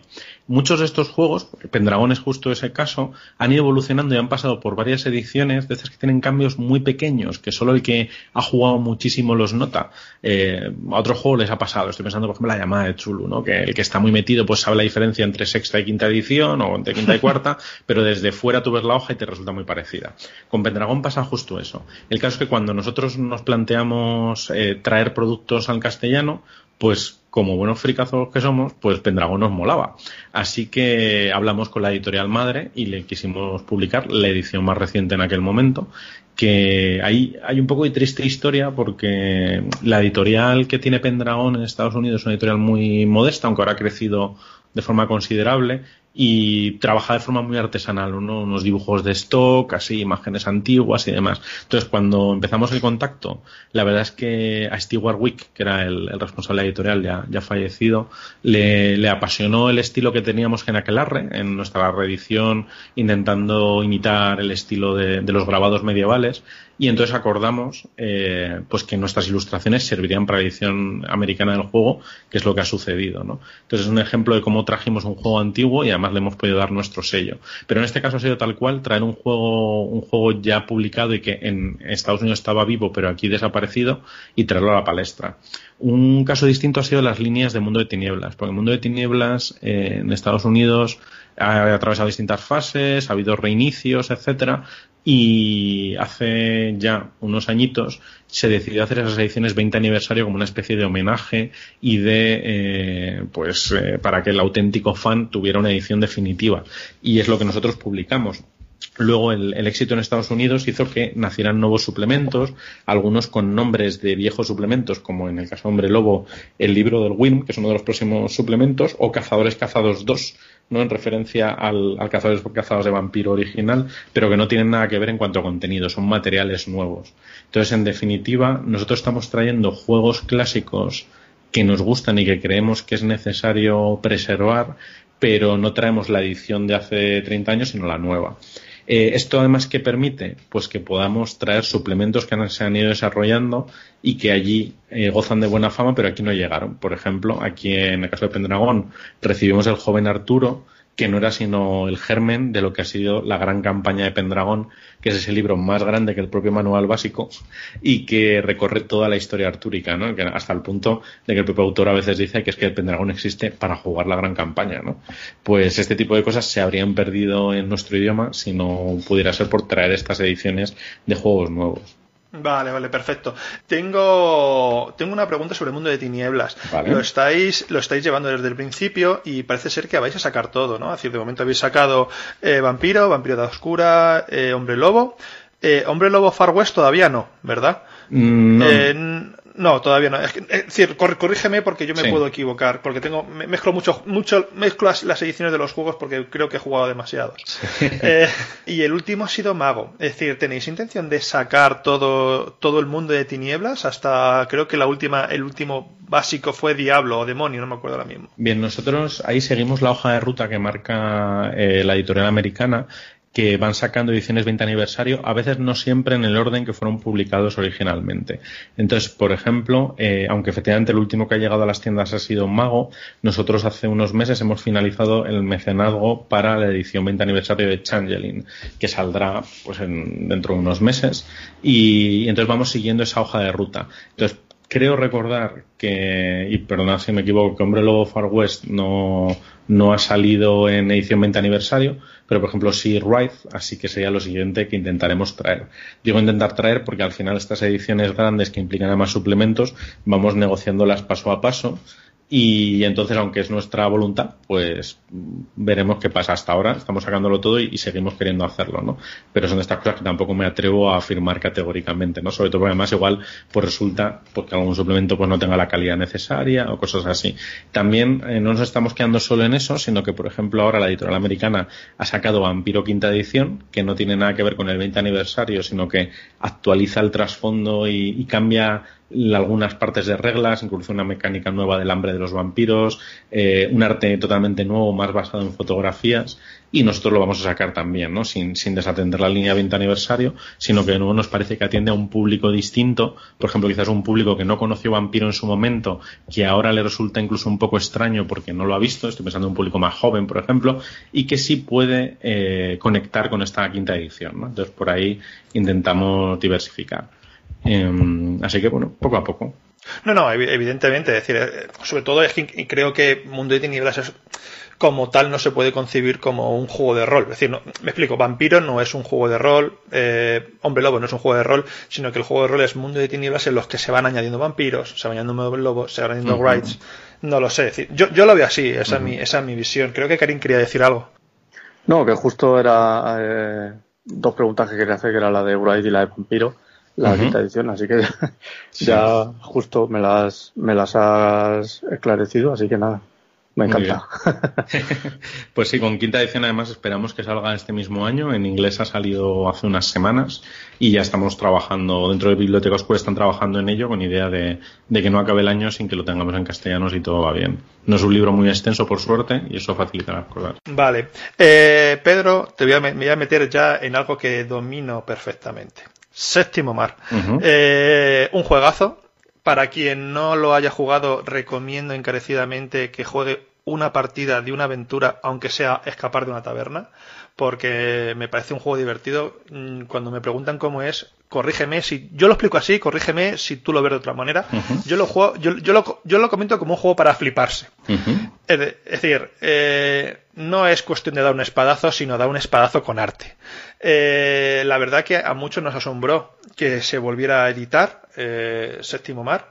muchos de estos juegos, Pendragón es justo ese caso, han ido evolucionando y han pasado por varias ediciones, de estas que tienen cambios muy pequeños, que solo el que ha jugado muchísimo los nota. Eh, a otros juegos les ha pasado, estoy pensando por ejemplo la llamada de Chulu, ¿no? que el que está muy metido pues sabe la diferencia entre sexta y quinta edición o entre quinta y cuarta, pero desde fuera tú ves la hoja y te resulta muy parecida. Con Pendragón pasa justo eso. El caso es que cuando nosotros nos planteamos eh, traer productos al castellano, pues como buenos fricazos que somos, pues Pendragon nos molaba. Así que hablamos con la editorial madre y le quisimos publicar la edición más reciente en aquel momento, que ahí hay un poco de triste historia porque la editorial que tiene Pendragon en Estados Unidos es una editorial muy modesta, aunque ahora ha crecido de forma considerable y trabaja de forma muy artesanal, unos dibujos de stock, así, imágenes antiguas y demás. Entonces, cuando empezamos el contacto, la verdad es que a Stewart Wick, que era el, responsable editorial, ya, fallecido, le, apasionó el estilo que teníamos en Aquelarre, en nuestra reedición, intentando imitar el estilo de los grabados medievales, y entonces acordamos eh, pues que nuestras ilustraciones servirían para la edición americana del juego, que es lo que ha sucedido. Entonces es un ejemplo de cómo trajimos un juego antiguo y además le hemos podido dar nuestro sello. Pero en este caso ha sido tal cual, traer un juego, un juego ya publicado y que en Estados Unidos estaba vivo, pero aquí desaparecido, y traerlo a la palestra. Un caso distinto ha sido las líneas de Mundo de Tinieblas, porque Mundo de Tinieblas eh, en Estados Unidos ha atravesado distintas fases, ha habido reinicios, etcétera, y hace ya unos añitos se decidió hacer esas ediciones 20 aniversario como una especie de homenaje y de eh, pues eh, para que el auténtico fan tuviera una edición definitiva y es lo que nosotros publicamos Luego el, el, éxito en Estados Unidos hizo que nacieran nuevos suplementos, algunos con nombres de viejos suplementos, como en el caso de Hombre Lobo, el libro del Wim, que es uno de los próximos suplementos, o Cazadores Cazados 2, ¿no? en referencia al, al Cazadores de Vampiro original, pero que no tienen nada que ver en cuanto a contenido, son materiales nuevos. Entonces, en definitiva, nosotros estamos trayendo juegos clásicos que nos gustan y que creemos que es necesario preservar, pero no traemos la edición de hace 30 años, sino la nueva. Eh, esto además que permite, pues que podamos traer suplementos que se han ido desarrollando y que allí eh, gozan de buena fama, pero aquí no llegaron. Por ejemplo, aquí en el caso de Pendragón recibimos el joven Arturo, que no era sino el germen de lo que ha sido la gran campaña de Pendragón, que es ese libro más grande que el propio manual básico y que recorre toda la historia artúrica, ¿no? hasta el punto de que el propio autor a veces dice que es que el Pendragón existe para jugar la gran campaña. ¿no? Pues este tipo de cosas se habrían perdido en nuestro idioma si no pudiera ser por traer estas ediciones de juegos nuevos. Vale, vale, perfecto. Tengo, tengo una pregunta sobre el mundo de tinieblas. Lo, estáis, lo estáis llevando desde el principio y parece ser que vais a sacar todo, ¿no? Es de momento habéis sacado eh, Vampiro, Vampiro de Oscura, eh, Hombre Lobo. Eh, Hombre Lobo Far West todavía no, ¿verdad? Mm, no. Eh, no, todavía no. Es, decir, eh, corrígeme porque yo me puedo equivocar, porque tengo mezclo mucho, mucho las, ediciones de los juegos porque creo que he jugado demasiados. Eh, y el último ha sido Mago. Es decir, tenéis intención de sacar todo todo el mundo de tinieblas hasta creo que la última el último básico fue Diablo o Demonio, no me acuerdo ahora mismo. Bien, nosotros ahí seguimos la hoja de ruta que marca eh, la editorial americana que van sacando ediciones 20 aniversario, a veces no siempre en el orden que fueron publicados originalmente. Entonces, por ejemplo, eh, aunque efectivamente el último que ha llegado a las tiendas ha sido Mago, nosotros hace unos meses hemos finalizado el mecenazgo para la edición 20 aniversario de Changeling, que saldrá pues dentro de unos meses. Y, y entonces vamos siguiendo esa hoja de ruta. Entonces, creo recordar que, y perdonad si me equivoco, que Hombre Lobo Far West no, no ha salido en edición 20 aniversario, pero por ejemplo sí Wraith, así que sería lo siguiente que intentaremos traer. Digo intentar traer porque al final estas ediciones grandes que implican además suplementos, vamos negociándolas paso a paso y entonces, aunque es nuestra voluntad, pues mm, veremos qué pasa hasta ahora. Estamos sacándolo todo y, seguimos queriendo hacerlo, ¿no? Pero son estas cosas que tampoco me atrevo a afirmar categóricamente, ¿no? Sobre todo porque además igual pues resulta porque que algún suplemento pues no tenga la calidad necesaria o cosas así. También eh, no nos estamos quedando solo en eso, sino que, por ejemplo, ahora la editorial americana ha sacado Vampiro quinta edición, que no tiene nada que ver con el 20 aniversario, sino que actualiza el trasfondo y, y cambia algunas partes de reglas, incluso una mecánica nueva del hambre de los vampiros, eh, un arte totalmente nuevo, más basado en fotografías, y nosotros lo vamos a sacar también, ¿no? Sin, sin desatender la línea 20 aniversario, sino que de nuevo nos parece que atiende a un público distinto, por ejemplo, quizás un público que no conoció Vampiro en su momento, que ahora le resulta incluso un poco extraño porque no lo ha visto, estoy pensando en un público más joven, por ejemplo, y que sí puede eh, conectar con esta quinta edición, ¿no? Entonces, por ahí intentamos diversificar. Em, así que, bueno, poco a poco. No, no, evidentemente. Es decir, eh, sobre todo es que creo que Mundo de Tinieblas como tal no se puede concebir como un juego de rol. Es decir, no, me explico, Vampiro no es un juego de rol, eh, Hombre Lobo no es un juego de rol, sino que el juego de rol es mundo de tinieblas en los que se van añadiendo vampiros, se van añadiendo Lobos, Lobo, se van añadiendo uh No lo sé. yo, yo lo veo así, esa, es mi, esa es mi visión. Creo que Karim quería decir algo. No, que justo era eh, dos preguntas que quería hacer, que era la de Wright y la de Vampiro la quinta edición, así que ya justo me las, me las has esclarecido, así que nada, me encanta. pues sí, con quinta edición además esperamos que salga este mismo año. En inglés ha salido hace unas semanas y ya estamos trabajando, dentro de Biblioteca Oscura están trabajando en ello con idea de, que no acabe el año sin que lo tengamos en castellano si todo va bien. No es un libro muy extenso por suerte y eso facilita las cosas. Vale. Eh, Pedro, te voy a meter ya en algo que domino perfectamente. Séptimo Mar. Eh, un juegazo. Para quien no lo haya jugado, recomiendo encarecidamente que juegue una partida de una aventura, aunque sea escapar de una taberna, porque me parece un juego divertido. Mm, cuando me preguntan cómo es, corrígeme si yo lo explico así, corrígeme si tú lo ves de otra manera. Yo lo juego, yo, lo, yo lo comento como un juego para fliparse. es, decir, eh, no es cuestión de dar un espadazo, sino dar un espadazo con arte. Eh, la verdad que a muchos nos asombró que se volviera a editar eh, Séptimo Mar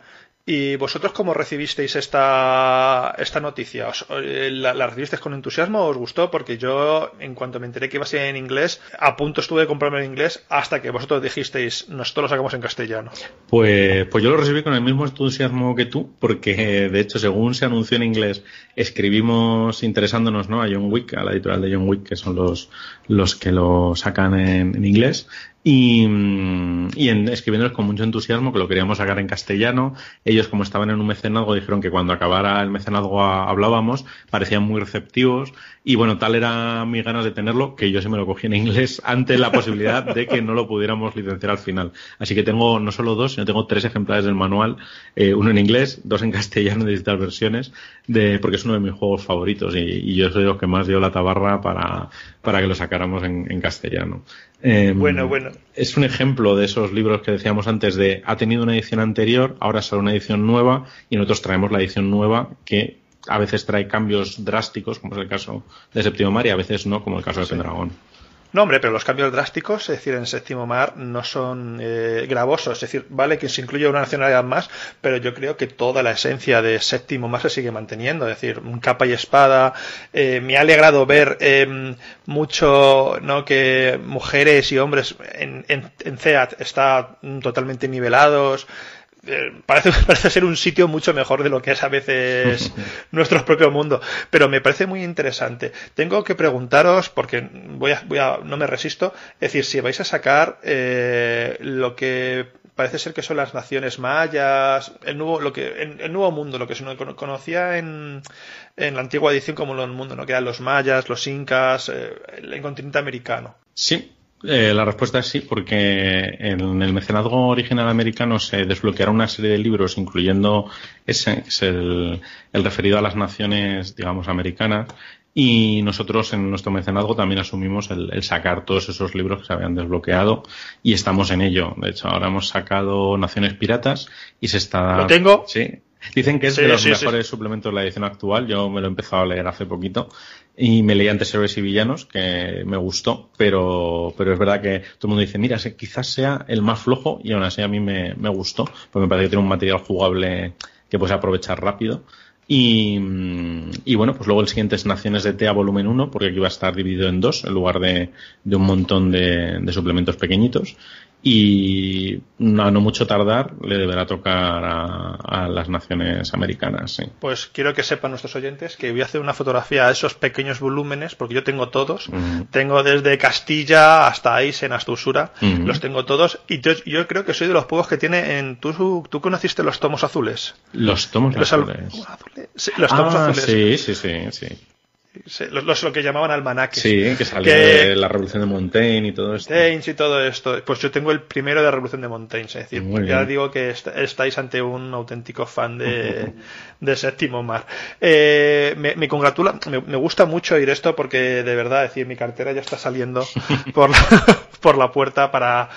¿Y vosotros cómo recibisteis esta, esta noticia? Eh, la, recibisteis con entusiasmo? ¿Os gustó? Porque yo, en cuanto me enteré que iba a ser en inglés, a punto estuve de comprarme en inglés hasta que vosotros dijisteis, nosotros lo sacamos en castellano. Pues, pues yo lo recibí con el mismo entusiasmo que tú, porque de hecho, según se anunció en inglés, escribimos interesándonos ¿no? a John Wick, a la editorial de John Wick, que son los, los que lo sacan en inglés, Mm, y, en, escribiéndoles con mucho entusiasmo que lo queríamos sacar en castellano. Ellos, como estaban en un mecenazgo, dijeron que cuando acabara el mecenazgo hablábamos, parecían muy receptivos y bueno, tal era mi ganas de tenerlo que yo se me lo cogí en inglés ante la posibilidad de que no lo pudiéramos licenciar al final. Así que tengo no solo dos, sino tengo tres ejemplares del manual, eh, uno en inglés, dos en castellano de distintas versiones, de, porque es uno de mis juegos favoritos y, yo soy de los que más dio la tabarra para, para que lo sacáramos en, castellano. Em, bueno, bueno. Es un ejemplo de esos libros que decíamos antes de ha tenido una edición anterior, ahora sale una edición nueva y nosotros traemos la edición nueva que a veces trae cambios drásticos, como es el caso de Séptimo Mar, y a veces no, como el caso de Sendragón. No, hombre, pero los cambios drásticos, es decir, en séptimo mar, no son eh, gravosos. Es decir, vale que se incluya una nacionalidad más, pero yo creo que toda la esencia de séptimo mar se sigue manteniendo. Es decir, capa y espada. Eh, me ha alegrado ver em, mucho ¿no? que mujeres y hombres en, en, en CEAT están totalmente nivelados. Eh, parece, parece, ser un sitio mucho mejor de lo que es a veces nuestro propio mundo, pero me parece muy interesante. Tengo que preguntaros, porque voy voy no me resisto, es decir, si vais a sacar eh, lo que parece ser que son las naciones mayas, el nuevo, lo que, el, el nuevo mundo, lo que se conocía en, en la antigua edición como el mundo, ¿no? que eran los mayas, los incas, eh, el continente americano. Sí, eh, la respuesta es sí, porque en el mecenazgo original americano se desbloquearon una serie de libros, incluyendo ese, es el, referido a las naciones, digamos, americanas, y nosotros en nuestro mecenazgo también asumimos el, sacar todos esos libros que se habían desbloqueado y estamos en ello. De hecho, ahora hemos sacado Naciones Piratas y se está. ¿Lo tengo? Sí. Dicen que es de los mejores suplementos de la edición actual. Yo me lo he empezado a leer hace poquito y me leía antes Héroes y Villanos, que me gustó, pero, pero es verdad que todo el mundo dice, mira, quizás sea el más flojo y aún así a mí me, gustó, porque me parece que tiene un material jugable que puedes aprovechar rápido. Y, bueno, pues luego el siguiente es Naciones de Tea volumen 1, porque aquí va a estar dividido en dos, en lugar de, un montón de suplementos pequeñitos y a no mucho tardar le deberá tocar a, las naciones americanas. Pues quiero que sepan nuestros oyentes que voy a hacer una fotografía de esos pequeños volúmenes, porque yo tengo todos. Tengo desde Castilla hasta ahí hasta Usura, los tengo todos. Y yo, creo que soy de los pueblos que tiene en. ¿Tú, tú conociste los tomos azules? Los tomos azules. los tomos ah, azules. Sí, sí, sí. sí lo que llamaban almanaques. Sí, que de la Revolución de Montaigne y todo esto. y todo esto. Pues yo tengo el primero de la Revolución de Montaigne, es decir, ya digo que estáis ante un auténtico fan de, Séptimo Mar. Eh, me, congratula, me, gusta mucho oír esto porque de verdad, es decir, mi cartera ya está saliendo por por la puerta para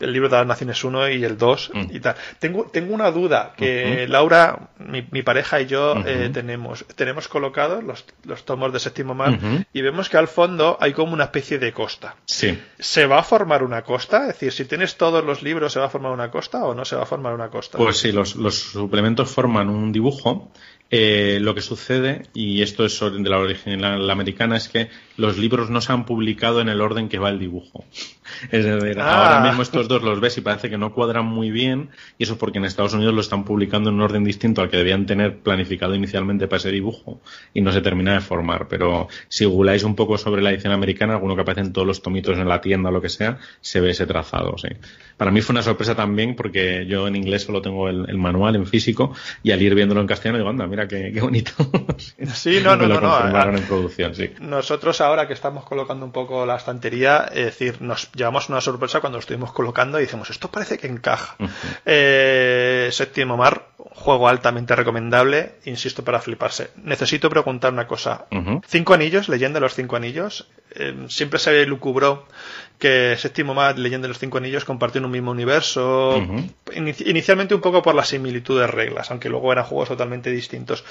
el libro de las Naciones 1 y el 2 mm. y tal. Tengo, tengo una duda que Laura, mi, pareja y yo eh, tenemos. Tenemos colocados los, tomos de séptimo mar y vemos que al fondo hay como una especie de costa. ¿Se va a formar una costa? Es decir, si tienes todos los libros, ¿se va a formar una costa o no se va a formar una costa? Pues sí, los, suplementos forman un dibujo. Eh, lo que sucede, y esto es de la original americana, es que los libros no se han publicado en el orden que va el dibujo. Es decir, ah. ahora mismo estos dos los ves y parece que no cuadran muy bien, y eso es porque en Estados Unidos lo están publicando en un orden distinto al que debían tener planificado inicialmente para ese dibujo, y no se termina de formar. Pero si googleáis un poco sobre la edición americana, alguno que aparece en todos los tomitos en la tienda o lo que sea, se ve ese trazado. Para mí fue una sorpresa también, porque yo en inglés solo tengo el, manual en físico, y al ir viéndolo en castellano digo, anda, mira qué, bonito. sí, no, no, no. Nosotros ahora que estamos colocando un poco la estantería, es decir, nos llevamos una sorpresa cuando lo estuvimos colocando y dijimos, esto parece que encaja. Eh, séptimo mar, juego altamente recomendable, insisto, para fliparse. Necesito preguntar una cosa. Cinco anillos, leyenda de los cinco anillos. Eh, siempre se lucubró que Séptimo Mar, Leyenda de los Cinco Anillos compartían un mismo universo, inicialmente un poco por la similitud de reglas, aunque luego eran juegos totalmente distintos.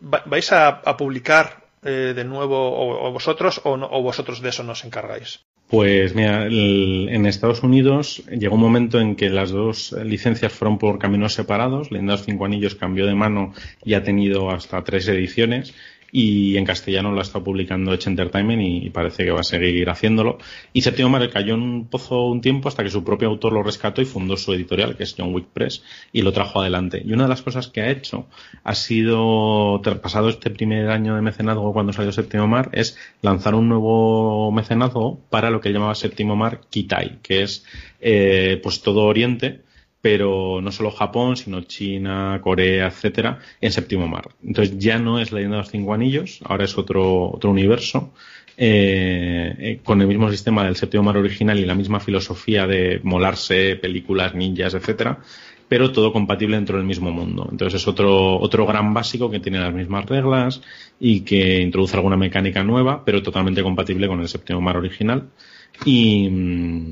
¿Vais a publicar eh, de nuevo o, vosotros o, vosotros de eso nos encargáis? Pues mira, en Estados Unidos llegó un momento en que las dos licencias fueron por caminos separados. lindas Cinco Anillos cambió de mano y ha tenido hasta tres ediciones y en castellano lo ha estado publicando Edge Entertainment y parece que va a seguir haciéndolo. Y Séptimo Mar cayó en un pozo un tiempo hasta que su propio autor lo rescató y fundó su editorial, que es John Wick Press, y lo trajo adelante. Y una de las cosas que ha hecho ha sido, pasado este primer año de mecenazgo cuando salió Séptimo Mar, es lanzar un nuevo mecenazgo para lo que llamaba Séptimo Mar Kitai, que es eh, pues todo Oriente pero no solo Japón, sino China, Corea, etcétera, en Séptimo Mar. Entonces ya no es Leyenda de los Cinco Anillos, ahora es otro, otro universo, eh, eh, con el mismo sistema del Séptimo Mar original y la misma filosofía de molarse, películas, ninjas, etcétera, pero todo compatible dentro del mismo mundo. Entonces es otro, otro gran básico que tiene las mismas reglas y que introduce alguna mecánica nueva, pero totalmente compatible con el Séptimo Mar original y,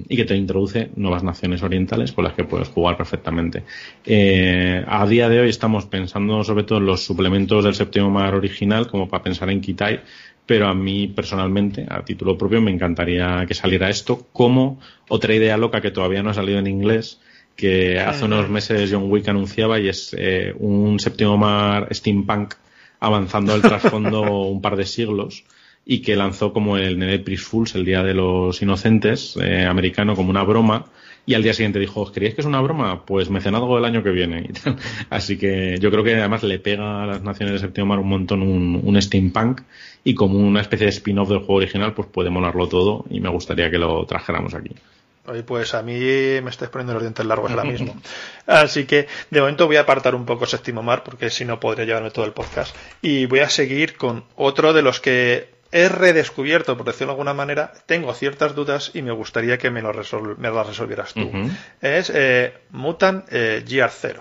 y, que te introduce nuevas naciones orientales con las que puedes jugar perfectamente. Eh, a día de hoy estamos pensando sobre todo en los suplementos del séptimo mar original, como para pensar en Kitai, pero a mí personalmente, a título propio, me encantaría que saliera esto como otra idea loca que todavía no ha salido en inglés que hace unos mm. meses John Wick anunciaba y es eh, un séptimo mar steampunk avanzando al trasfondo un par de siglos y que lanzó como el Pris Fools, el Día de los Inocentes, eh, americano, como una broma. Y al día siguiente dijo, ¿os que es una broma? Pues algo el año que viene. Así que yo creo que además le pega a las Naciones de Séptimo Mar un montón un, un steampunk y como una especie de spin-off del juego original, pues puede molarlo todo y me gustaría que lo trajéramos aquí. Oye, pues a mí me estáis poniendo los dientes largos ahora mismo. Así que de momento voy a apartar un poco Séptimo Mar porque si no podría llevarme todo el podcast. Y voy a seguir con otro de los que he redescubierto, por decirlo de alguna manera, tengo ciertas dudas y me gustaría que me, lo las resolvieras tú. Es eh, Mutant eh, GR0.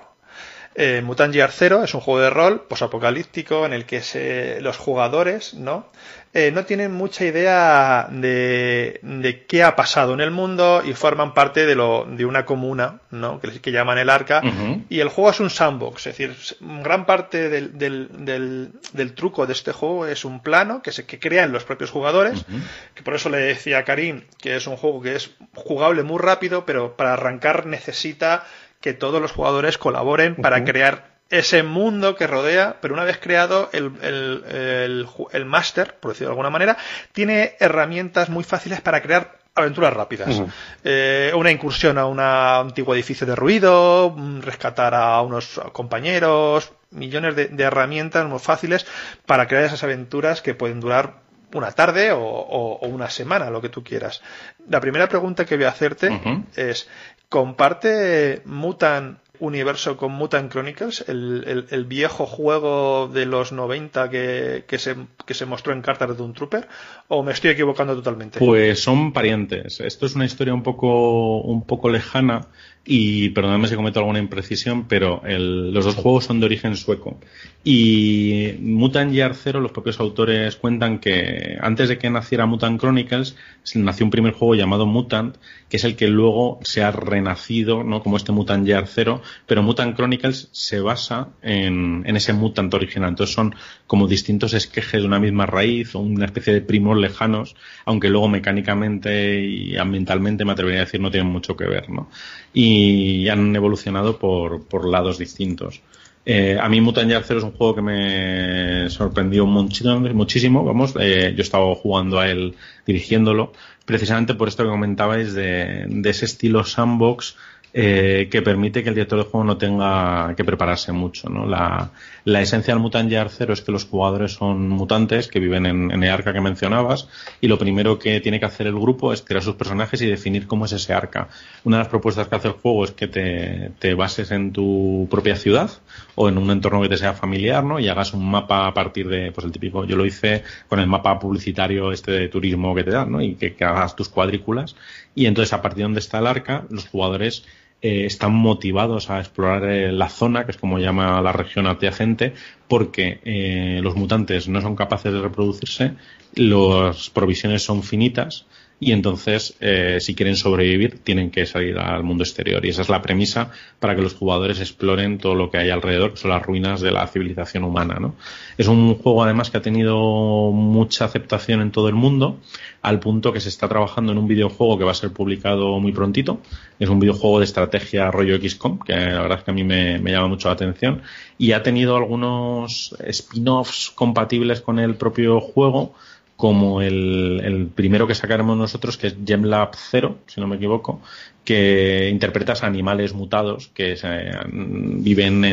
Eh, Mutant Gear 0 es un juego de rol posapocalíptico en el que se, los jugadores ¿no? Eh, no tienen mucha idea de, de, qué ha pasado en el mundo y forman parte de, lo, de una comuna, ¿no? Que, que llaman el arca. Y el juego es un sandbox, es decir, gran parte del, del, del, truco de este juego es un plano que, se, que crean los propios jugadores, que por eso le decía a Karim que es un juego que es jugable muy rápido, pero para arrancar necesita que todos los jugadores colaboren para crear ese mundo que rodea, pero una vez creado el, máster, por decirlo de alguna manera, tiene herramientas muy fáciles para crear aventuras rápidas. Eh, una incursión a un antiguo edificio de ruido, mm, rescatar a unos compañeros, millones de, herramientas muy fáciles para crear esas aventuras que pueden durar una tarde o, una semana, lo que tú quieras. La primera pregunta que voy a hacerte es, ¿comparte Mutan universo con Mutant Chronicles, el, viejo juego de los 90 que, se, que se mostró en cartas de Doom Trooper, o me estoy equivocando totalmente? Pues son parientes. Esto es una historia un poco, un poco lejana y perdóname si cometo alguna imprecisión, pero los dos juegos son de origen sueco. Y Mutant Year Zero, los propios autores cuentan que antes de que naciera Mutant Chronicles, nació un primer juego llamado Mutant, que es el que luego se ha renacido, ¿no? Como este Mutant Year Zero, pero Mutant Chronicles se basa en, ese mutant original. Entonces son como distintos esquejes de una misma raíz o una especie de primos lejanos, aunque luego mecánicamente y ambientalmente me atrevería a decir no tienen mucho que ver, ¿no? Y han evolucionado por, lados distintos. Eh, a mí Mutant Year Zero es un juego que me sorprendió muchísimo, vamos, eh, yo estaba jugando a él dirigiéndolo, precisamente por esto que comentabais de, de ese estilo sandbox eh, que permite que el director de juego no tenga que prepararse mucho. La, esencia del Mutant Yard Zero es que los jugadores son mutantes que viven en, el arca que mencionabas y lo primero que tiene que hacer el grupo es crear sus personajes y definir cómo es ese arca. Una de las propuestas que hace el juego es que te, bases en tu propia ciudad o en un entorno que te sea familiar ¿no? y hagas un mapa a partir de, pues el típico, yo lo hice con el mapa publicitario este de turismo que te dan ¿no? y que, que hagas tus cuadrículas y entonces a partir de donde está el arca los jugadores eh, están motivados a explorar eh, la zona, que es como llama la región adyacente, porque eh, los mutantes no son capaces de reproducirse, las provisiones son finitas y entonces eh, si quieren sobrevivir tienen que salir al mundo exterior y esa es la premisa para que los jugadores exploren todo lo que hay alrededor, que son las ruinas de la civilización humana. Es un juego además que ha tenido mucha aceptación en todo el mundo, al punto que se está trabajando en un videojuego que va a ser publicado muy prontito. Es un videojuego de estrategia rollo XCOM, que la verdad es que a mí me llama mucho la atención, y ha tenido algunos spin-offs compatibles con el propio juego como el, el primero que sacaremos nosotros, que es GemLab 0, si no me equivoco, que interpretas animales mutados que mm, viven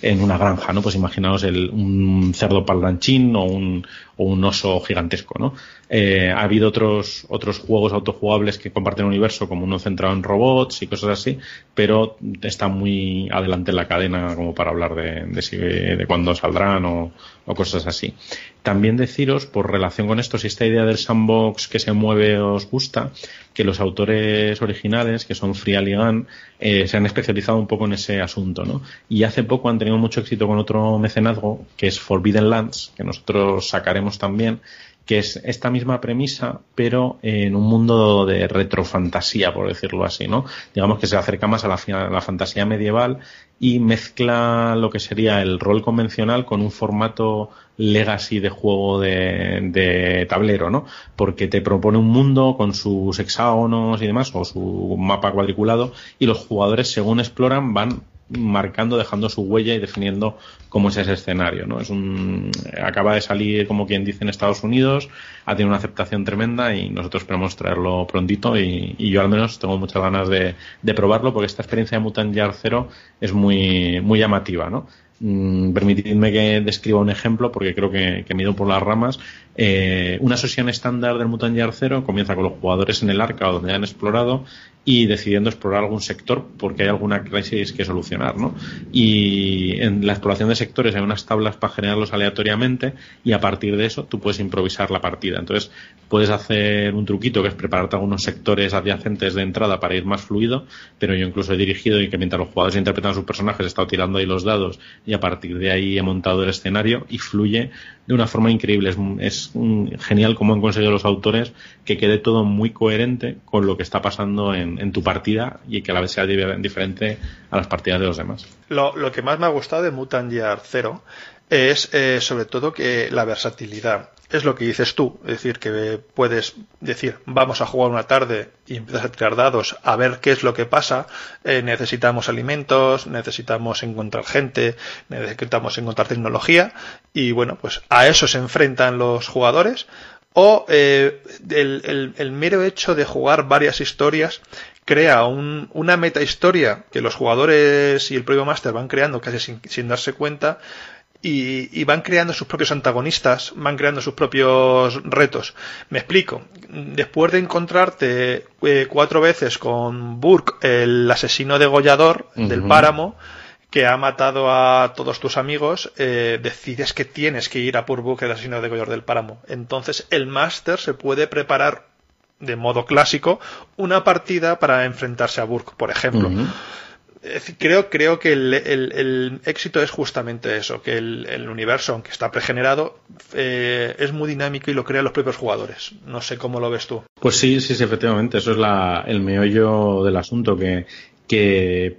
en, una granja, ¿no? Pues imaginaos el, un cerdo palanchín o un, o un oso gigantesco, ¿no? Eh, ha habido otros, otros juegos autojugables que comparten el universo, como uno centrado en robots y cosas así, pero está muy adelante en la cadena como para hablar de, de, cuándo saldrán o, cosas así. También deciros, por relación con esto, si esta idea del sandbox que se mueve os gusta, que los autores originales, que son Frial y eh, se han especializado un poco en ese asunto, ¿no? Y hace poco han tenido mucho éxito con otro mecenazgo, que es Forbidden Lands, que nosotros sacaremos también, que es esta misma premisa, pero en un mundo de retrofantasía, por decirlo así, ¿no? Digamos que se acerca más a la, fantasía medieval y mezcla lo que sería el rol convencional con un formato legacy de juego de, de, tablero, ¿no? Porque te propone un mundo con sus hexágonos y demás, o su mapa cuadriculado, y los jugadores, según exploran, van marcando, dejando su huella y definiendo cómo es ese escenario. ¿no? Es acaba de salir, como quien dice, en Estados Unidos, ha tenido una aceptación tremenda y nosotros esperamos traerlo prontito y, yo al menos tengo muchas ganas de, probarlo porque esta experiencia de Mutant Yard Zero es muy, muy llamativa. ¿no? Mm, permitidme que describa un ejemplo porque creo que, que me he ido por las ramas. Eh, una sesión estándar del Mutant Year Zero comienza con los jugadores en el arca donde han explorado y decidiendo explorar algún sector porque hay alguna crisis que solucionar, ¿no? Y en la exploración de sectores hay unas tablas para generarlos aleatoriamente y a partir de eso tú puedes improvisar la partida. Entonces puedes hacer un truquito que es prepararte algunos sectores adyacentes de entrada para ir más fluido, pero yo incluso he dirigido y que mientras los jugadores interpretan a sus personajes he estado tirando ahí los dados y a partir de ahí he montado el escenario y fluye de una forma increíble. Es, genial cómo han conseguido los autores que quede todo muy coherente con lo que está pasando en, tu partida y que a la vez sea diferente a las partidas de los demás. Lo, que más me ha gustado de Mutant Year 0 es eh, sobre todo que la versatilidad es lo que dices tú, es decir, que puedes decir, vamos a jugar una tarde y empiezas a tirar dados a ver qué es lo que pasa, eh, necesitamos alimentos, necesitamos encontrar gente, necesitamos encontrar tecnología y bueno, pues a eso se enfrentan los jugadores o eh, el, mero hecho de jugar varias historias crea una meta historia que los jugadores y el propio máster van creando casi sin darse cuenta y, van creando sus propios antagonistas, van creando sus propios retos. Me explico. Después de encontrarte eh, cuatro veces con Burke, el asesino degollador del páramo, que ha matado a todos tus amigos, eh, decides que tienes que ir a por Burke, el asesino degollador del páramo. Entonces el máster se puede preparar de modo clásico una partida para enfrentarse a Burke, por ejemplo. Eh, creo, creo que el, éxito es justamente eso, que el, universo, aunque está pregenerado, eh, es muy dinámico y lo crean los propios jugadores. No sé cómo lo ves tú. Pues sí, sí, sí efectivamente. Eso es la, el meollo del asunto, que,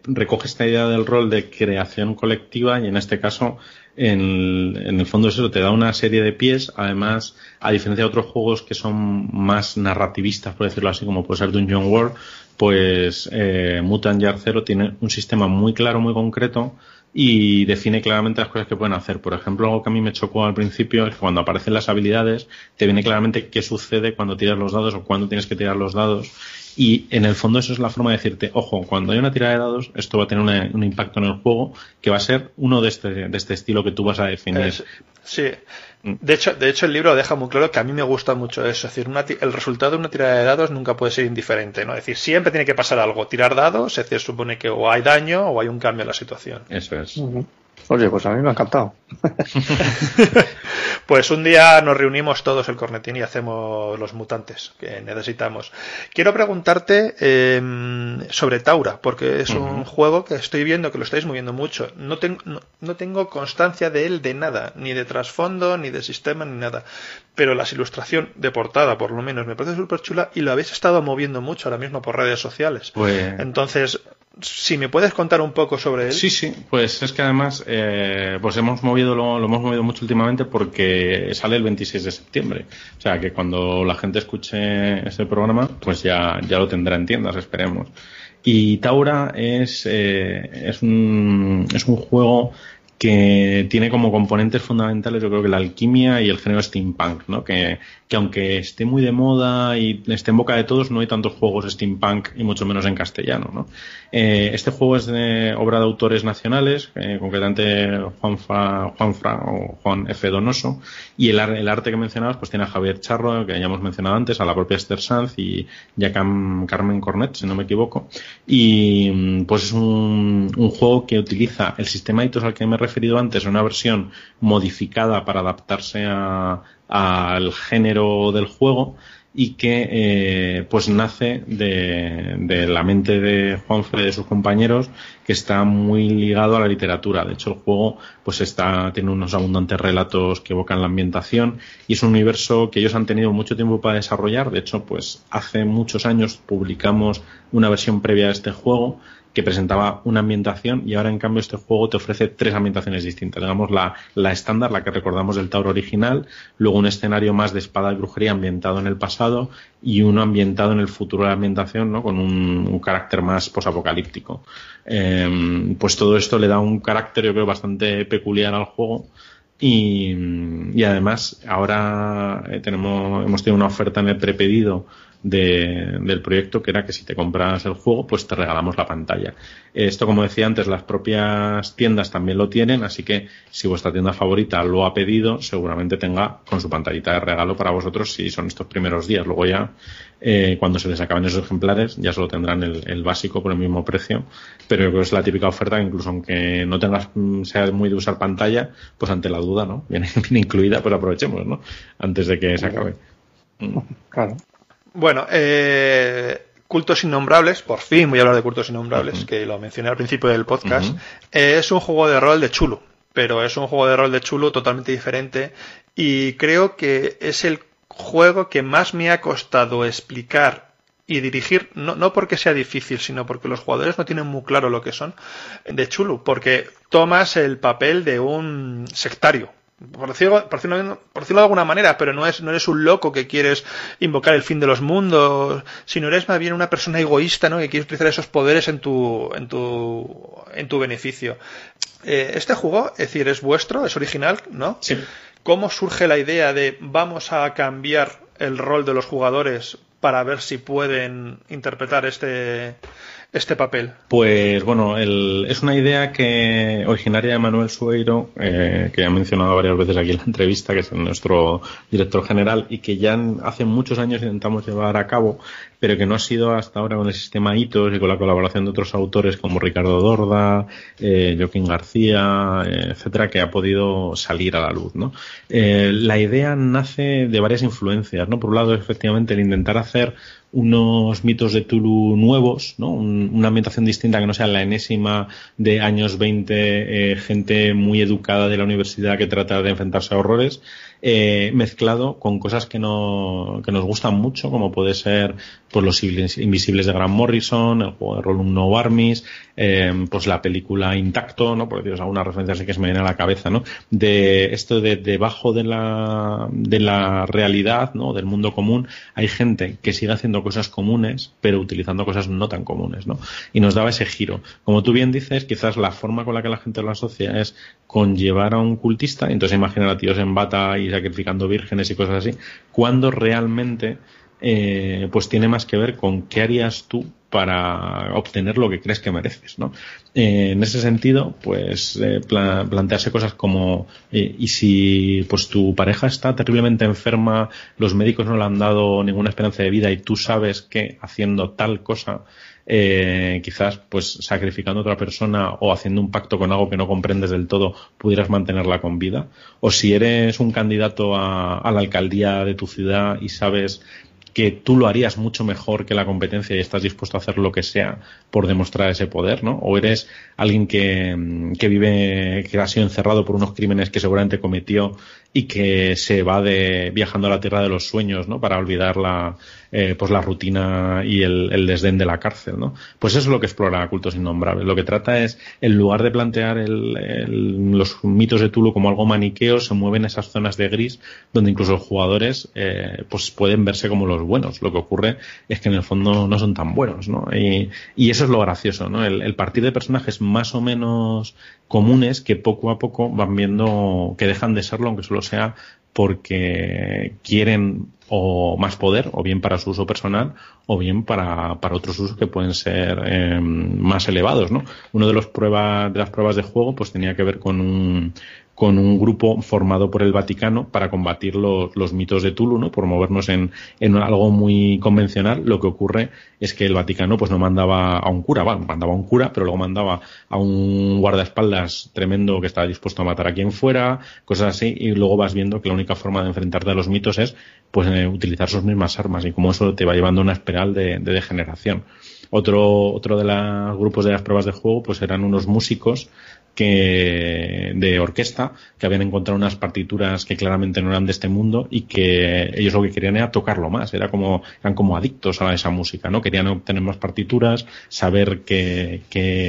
recoge esta idea del rol de creación colectiva y en este caso en, en, el fondo eso te da una serie de pies. Además, a diferencia de otros juegos que son más narrativistas, por decirlo así, como puede ser Dungeon World, pues eh, Mutant Yard Zero tiene un sistema muy claro, muy concreto y define claramente las cosas que pueden hacer. Por ejemplo, algo que a mí me chocó al principio es que cuando aparecen las habilidades, te viene claramente qué sucede cuando tiras los dados o cuándo tienes que tirar los dados. Y en el fondo eso es la forma de decirte, ojo, cuando hay una tirada de dados, esto va a tener un impacto en el juego que va a ser uno de este, de este estilo que tú vas a definir. sí. De hecho, de hecho, el libro deja muy claro que a mí me gusta mucho eso. Es decir, el resultado de una tirada de dados nunca puede ser indiferente. ¿no? Es decir, siempre tiene que pasar algo. Tirar dados, es decir, supone que o hay daño o hay un cambio en la situación. Eso es. Pues, Oye, pues a mí me ha encantado. pues un día nos reunimos todos el cornetín y hacemos los mutantes que necesitamos. Quiero preguntarte em, sobre Taura, porque es un juego que estoy viendo que lo estáis moviendo mucho. No, no, tengo constancia de él de nada, ni de trasfondo, ni de sistema, ni nada. Pero las ilustración de portada, por lo menos, me parece súper chula y lo habéis estado moviendo mucho ahora mismo por redes sociales. Pues Entonces, si me puedes contar un poco sobre él. Sí, sí, pues es que además eh, pues hemos movido lo, hemos movido mucho últimamente porque sale el 26 de septiembre. O sea, que cuando la gente escuche ese programa, pues ya, ya lo tendrá en tiendas, esperemos. Y Taura es, eh, es, un, es un juego que tiene como componentes fundamentales yo creo que la alquimia y el género steampunk, ¿no? Que, que aunque esté muy de moda y esté en boca de todos, no hay tantos juegos steampunk y mucho menos en castellano. ¿no? Eh, este juego es de obra de autores nacionales, eh, concretamente Juan, o Juan F. Donoso, y el, arte que mencionabas pues tiene a Javier Charro, que ya hemos mencionado antes, a la propia Esther Sanz y, ya a Carmen Cornet, si no me equivoco. Y mm, pues es un, un juego que utiliza el sistema hitos al que me he referido antes, una versión modificada para adaptarse a, al género del juego y que eh, pues nace de, la mente de Juanfe y de sus compañeros que está muy ligado a la literatura de hecho el juego pues está tiene unos abundantes relatos que evocan la ambientación y es un universo que ellos han tenido mucho tiempo para desarrollar de hecho pues hace muchos años publicamos una versión previa de este juego que presentaba una ambientación y ahora en cambio este juego te ofrece tres ambientaciones distintas. Digamos la, la estándar, la que recordamos del Tauro original, luego un escenario más de espada y brujería ambientado en el pasado y uno ambientado en el futuro de la ambientación, ¿no? con un, carácter más posapocalíptico. Em, pues todo esto le da un carácter yo creo bastante peculiar al juego. Y, y, además, ahora eh, tenemos, hemos tenido una oferta en el prepedido del proyecto, que era que si te compras el juego, pues te regalamos la pantalla. Esto, como decía antes, las propias tiendas también lo tienen, así que si vuestra tienda favorita lo ha pedido, seguramente tenga con su pantallita de regalo para vosotros si son estos primeros días. Luego ya, eh, cuando se les acaben esos ejemplares, ya solo tendrán el, básico por el mismo precio, pero yo creo que es la típica oferta que incluso aunque no tengas, mm, sea muy de usar pantalla, pues ante la duda, ¿no? Viene, viene incluida, pues aprovechemos, ¿no? Antes de que se acabe. Claro. Bueno, eh, Cultos Innombrables, por fin voy a hablar de Cultos Innombrables, que lo mencioné al principio del podcast, eh, es un juego de rol de chulo, pero es un juego de rol de chulo totalmente diferente y creo que es el juego que más me ha costado explicar y dirigir, no, no, porque sea difícil, sino porque los jugadores no tienen muy claro lo que son, de Chulo, porque tomas el papel de un sectario, por decirlo, por, de alguna manera, pero no, es, no eres un loco que quieres invocar el fin de los mundos, sino eres más bien una persona egoísta ¿no? que quiere utilizar esos poderes en tu, en tu, en tu beneficio. Eh, este juego, es decir, es vuestro, es original, ¿no? Sí. ¿Cómo surge la idea de vamos a cambiar el rol de los jugadores para ver si pueden interpretar este, este papel? Pues bueno, es una idea que originaria de Manuel Sueiro, eh, que ha mencionado varias veces aquí en la entrevista, que es nuestro director general y que ya hace muchos años intentamos llevar a cabo, pero que no ha sido hasta ahora con el sistema ITOS y con la colaboración de otros autores como Ricardo Dorda, eh, Joaquín García, eh, etcétera, que ha podido salir a la luz. la idea nace de varias influencias. ¿no? Por un lado, efectivamente, el intentar hacer unos mitos de Tulu nuevos, ¿no? una ambientación distinta que no sea la enésima de años 20, eh, gente muy educada de la universidad que trata de enfrentarse a horrores, eh, mezclado con cosas que, no, nos gustan mucho, como puede ser pues, los invisibles de Grant Morrison, el juego de rol No Em, pues la película Intacto, ¿no? Por deciros alguna referencia así que se me viene a la cabeza, ¿no? De esto de debajo de la, de la realidad, ¿no? Del mundo común, hay gente que sigue haciendo cosas comunes, pero utilizando cosas no tan comunes, ¿no? Y nos daba ese giro. Como tú bien dices, quizás la forma con la que la gente lo asocia es con llevar a un cultista, entonces imaginar a tíos en bata y sacrificando vírgenes y cosas así, cuando realmente eh, pues tiene más que ver con qué harías tú para obtener lo que crees que mereces, ¿no? Eh, en ese sentido, pues eh, plantearse cosas como eh, y si pues tu pareja está terriblemente enferma, los médicos no le han dado ninguna esperanza de vida y tú sabes que haciendo tal cosa quizás pues sacrificando a otra persona o haciendo un pacto con algo que no comprendes del todo pudieras mantenerla con vida o si eres un candidato a, a la alcaldía de tu ciudad y sabes que tú lo harías mucho mejor que la competencia y estás dispuesto a hacer lo que sea por demostrar ese poder, ¿no? O eres alguien que, mm, que vive, que ha sido encerrado por unos crímenes que seguramente cometió y que se va de viajando a la tierra de los sueños, ¿no? Para olvidar la, eh, pues la rutina y el, desdén de la cárcel, ¿no? Pues eso es lo que explora Cultos Innombrables. Lo que trata es, en lugar de plantear el, los mitos de Tulu como algo maniqueo, se mueven esas zonas de gris donde incluso los jugadores eh, pues pueden verse como los buenos. Lo que ocurre es que en el fondo no son tan buenos, ¿no? Y, eso es lo gracioso, ¿no? El, el partir de personajes más o menos comunes que poco a poco van viendo que dejan de serlo, aunque solo sea porque quieren o más poder, o bien para su uso personal, o bien para, otros usos que pueden ser em, más elevados, ¿no? Uno de los pruebas, de las pruebas de juego, pues tenía que ver con un, con un grupo formado por el Vaticano para combatir los, mitos de Tulu, ¿no? Por movernos en, algo muy convencional, lo que ocurre es que el Vaticano pues no mandaba a un cura, va, mandaba a un cura, pero luego mandaba a un guardaespaldas tremendo que estaba dispuesto a matar a quien fuera, cosas así, y luego vas viendo que la única forma de enfrentarte a los mitos es pues eh, utilizar sus mismas armas y como eso te va llevando a una espiral de, degeneración. Otro, otro de los grupos de las pruebas de juego pues eran unos músicos que de orquesta que habían encontrado unas partituras que claramente no eran de este mundo y que ellos lo que querían era tocarlo más era como eran como adictos a esa música no querían obtener más partituras saber qué,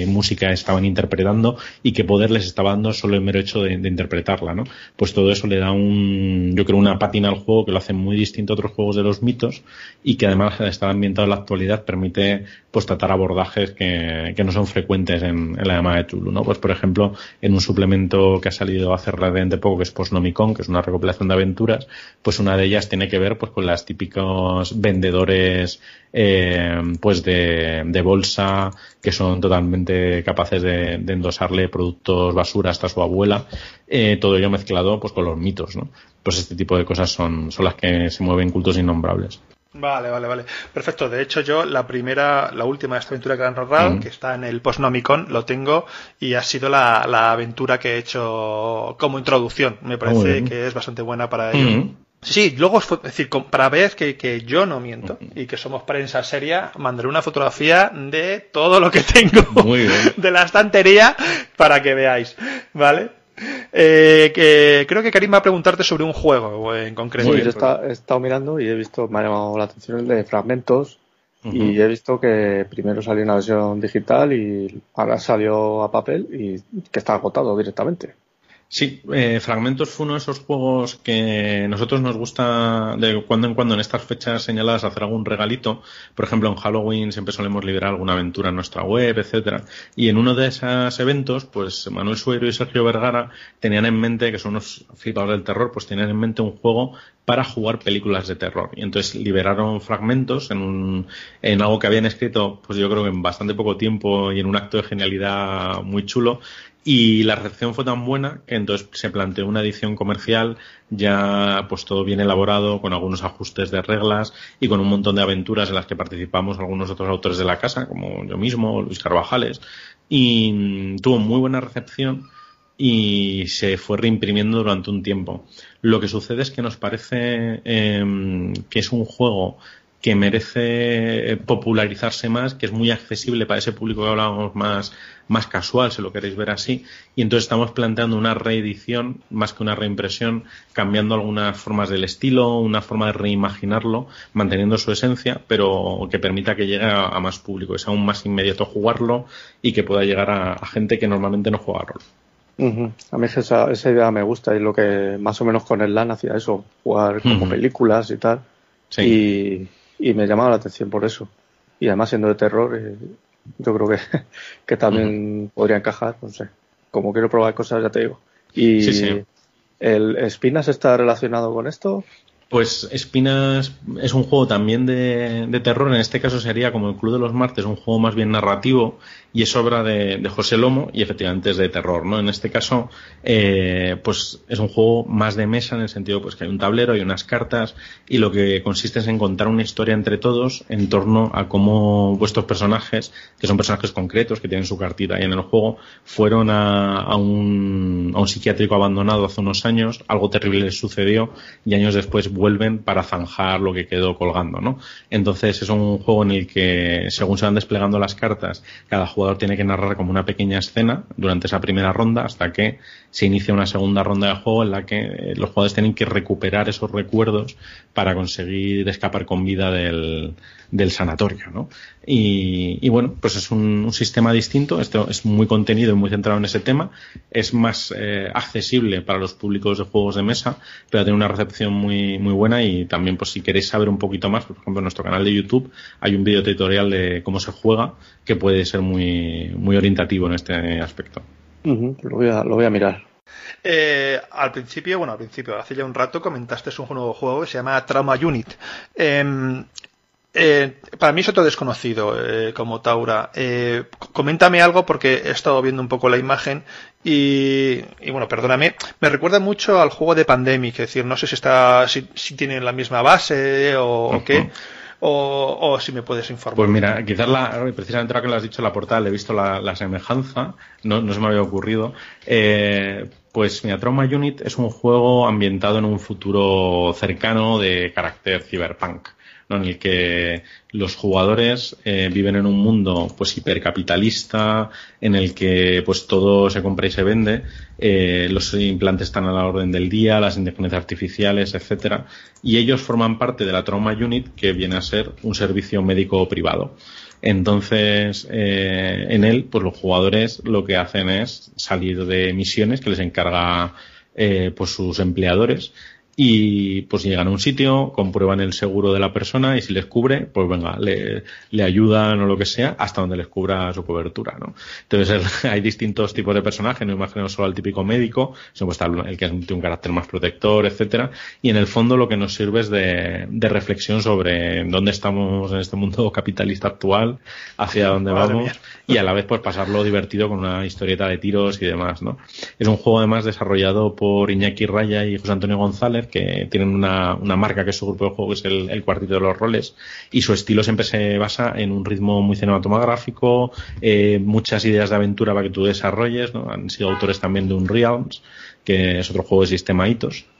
música estaban interpretando y qué poder les estaba dando solo el mero hecho de, interpretarla no pues todo eso le da un yo creo una patina al juego que lo hace muy distinto a otros juegos de los mitos y que además estar ambientado en la actualidad permite pues tratar abordajes que, que no son frecuentes en, la llamada de Tulu no pues por ejemplo en un suplemento que ha salido hace relativamente poco, que es Postnomicon, que es una recopilación de aventuras, pues una de ellas tiene que ver pues con las típicos vendedores eh, pues de, bolsa que son totalmente capaces de, endosarle productos basura hasta su abuela, eh, todo ello mezclado pues con los mitos, ¿no? Pues este tipo de cosas son, son las que se mueven cultos innombrables. Vale, vale, vale. Perfecto. De hecho, yo la primera, la última de esta aventura que han rodado, mm. que está en el Postnomicon, lo tengo y ha sido la, aventura que he hecho como introducción. Me parece que es bastante buena para ello. Mm. Sí, luego, es decir, para ver que, que, yo no miento mm. y que somos prensa seria, mandaré una fotografía de todo lo que tengo de la estantería para que veáis, ¿vale? Eh, que creo que Karim va a preguntarte sobre un juego en concreto. Sí, yo pues. he estado mirando y he visto, me ha llamado la atención el de fragmentos y he visto que primero salió una versión digital y ahora salió a papel y que está agotado directamente. Sí, eh, Fragmentos fue uno de esos juegos que nosotros nos gusta de cuando en cuando en estas fechas señaladas hacer algún regalito. Por ejemplo, en Halloween siempre solemos liberar alguna aventura en nuestra web, etcétera. Y en uno de esos eventos, pues Manuel Suero y Sergio Vergara tenían en mente, que son unos flipados del terror, pues tenían en mente un juego para jugar películas de terror. Y entonces liberaron fragmentos en, un, en algo que habían escrito, pues yo creo que en bastante poco tiempo y en un acto de genialidad muy chulo y la recepción fue tan buena que entonces se planteó una edición comercial ya pues todo bien elaborado, con algunos ajustes de reglas y con un montón de aventuras en las que participamos algunos otros autores de la casa, como yo mismo, Luis Carvajales, y tuvo muy buena recepción y se fue reimprimiendo durante un tiempo. Lo que sucede es que nos parece em, que es un juego que merece popularizarse más, que es muy accesible para ese público que hablábamos más, más casual, si lo queréis ver así. Y entonces estamos planteando una reedición, más que una reimpresión, cambiando algunas formas del estilo, una forma de reimaginarlo, manteniendo su esencia, pero que permita que llegue a, más público, es aún más inmediato jugarlo y que pueda llegar a, gente que normalmente no juega rol. A mí esa, esa, idea me gusta y lo que más o menos con el LAN hacía eso, jugar como películas y tal. Sí y me llamaba la atención por eso. Y además siendo de terror, eh, yo creo que, que también podría encajar, no sé. Como quiero probar cosas, ya te digo. Y ¿El Espinas está relacionado con esto? Pues Espinas es un juego también de, de, terror, en este caso sería como el Club de los Martes, un juego más bien narrativo y es obra de, José Lomo y efectivamente es de terror, ¿no? En este caso, eh, pues es un juego más de mesa en el sentido pues que hay un tablero, hay unas cartas y lo que consiste es en contar una historia entre todos en torno a cómo vuestros personajes, que son personajes concretos que tienen su cartita ahí en el juego, fueron a, a, un, a psiquiátrico abandonado hace unos años, algo terrible les sucedió y años después vuelven para zanjar lo que quedó colgando, ¿no? Entonces es un juego en el que según se van desplegando las cartas, cada jugador tiene que narrar como una pequeña escena durante esa primera ronda hasta que se inicia una segunda ronda de juego en la que eh, los jugadores tienen que recuperar esos recuerdos para conseguir escapar con vida del, del sanatorio, ¿no? Y, bueno, pues es un, sistema distinto, esto es muy contenido y muy centrado en ese tema, es más eh, accesible para los públicos de juegos de mesa, pero tiene una recepción muy, muy buena y también, pues si queréis saber un poquito más, por ejemplo, en nuestro canal de YouTube hay un video tutorial de cómo se juega que puede ser muy, muy orientativo en este aspecto. lo, voy a, mirar. Eh, al principio, bueno, al principio, hace ya un rato comentaste un nuevo juego que se llama Trauma Unit. Em, eh, para mí es otro desconocido eh, como Taura. Eh, coméntame algo porque he estado viendo un poco la imagen y, bueno, perdóname, me recuerda mucho al juego de Pandemic, es decir, no sé si está, si, si tiene la misma base o, qué. O, si me puedes informar. Pues mira, quizás la, precisamente ahora que lo has dicho, la portal, he visto la, semejanza, no, no, se me había ocurrido. Eh, pues mira, Trauma Unit es un juego ambientado en un futuro cercano de carácter cyberpunk en el que los jugadores eh, viven en un mundo pues hipercapitalista, en el que pues todo se compra y se vende, eh, los implantes están a la orden del día, las independencias artificiales, etcétera, y ellos forman parte de la Trauma Unit, que viene a ser un servicio médico privado. Entonces, eh, en él, pues los jugadores lo que hacen es salir de misiones que les encarga eh, pues sus empleadores y pues llegan a un sitio, comprueban el seguro de la persona y si les cubre, pues venga, le, le ayudan o lo que sea hasta donde les cubra su cobertura, ¿no? Entonces hay distintos tipos de personajes, no imagino solo al típico médico, sino pues, el que tiene un carácter más protector, etcétera, y en el fondo lo que nos sirve es de, de reflexión sobre dónde estamos en este mundo capitalista actual, hacia dónde vamos, y a la vez pues pasarlo divertido con una historieta de tiros y demás, ¿no? Es un juego además desarrollado por Iñaki Raya y José Antonio González, que tienen una, marca que es su grupo de juego, que es el, Cuartito de los Roles, y su estilo siempre se basa en un ritmo muy cinematográfico, eh, muchas ideas de aventura para que tú desarrolles, ¿no? han sido autores también de un realms que es otro juego de sistema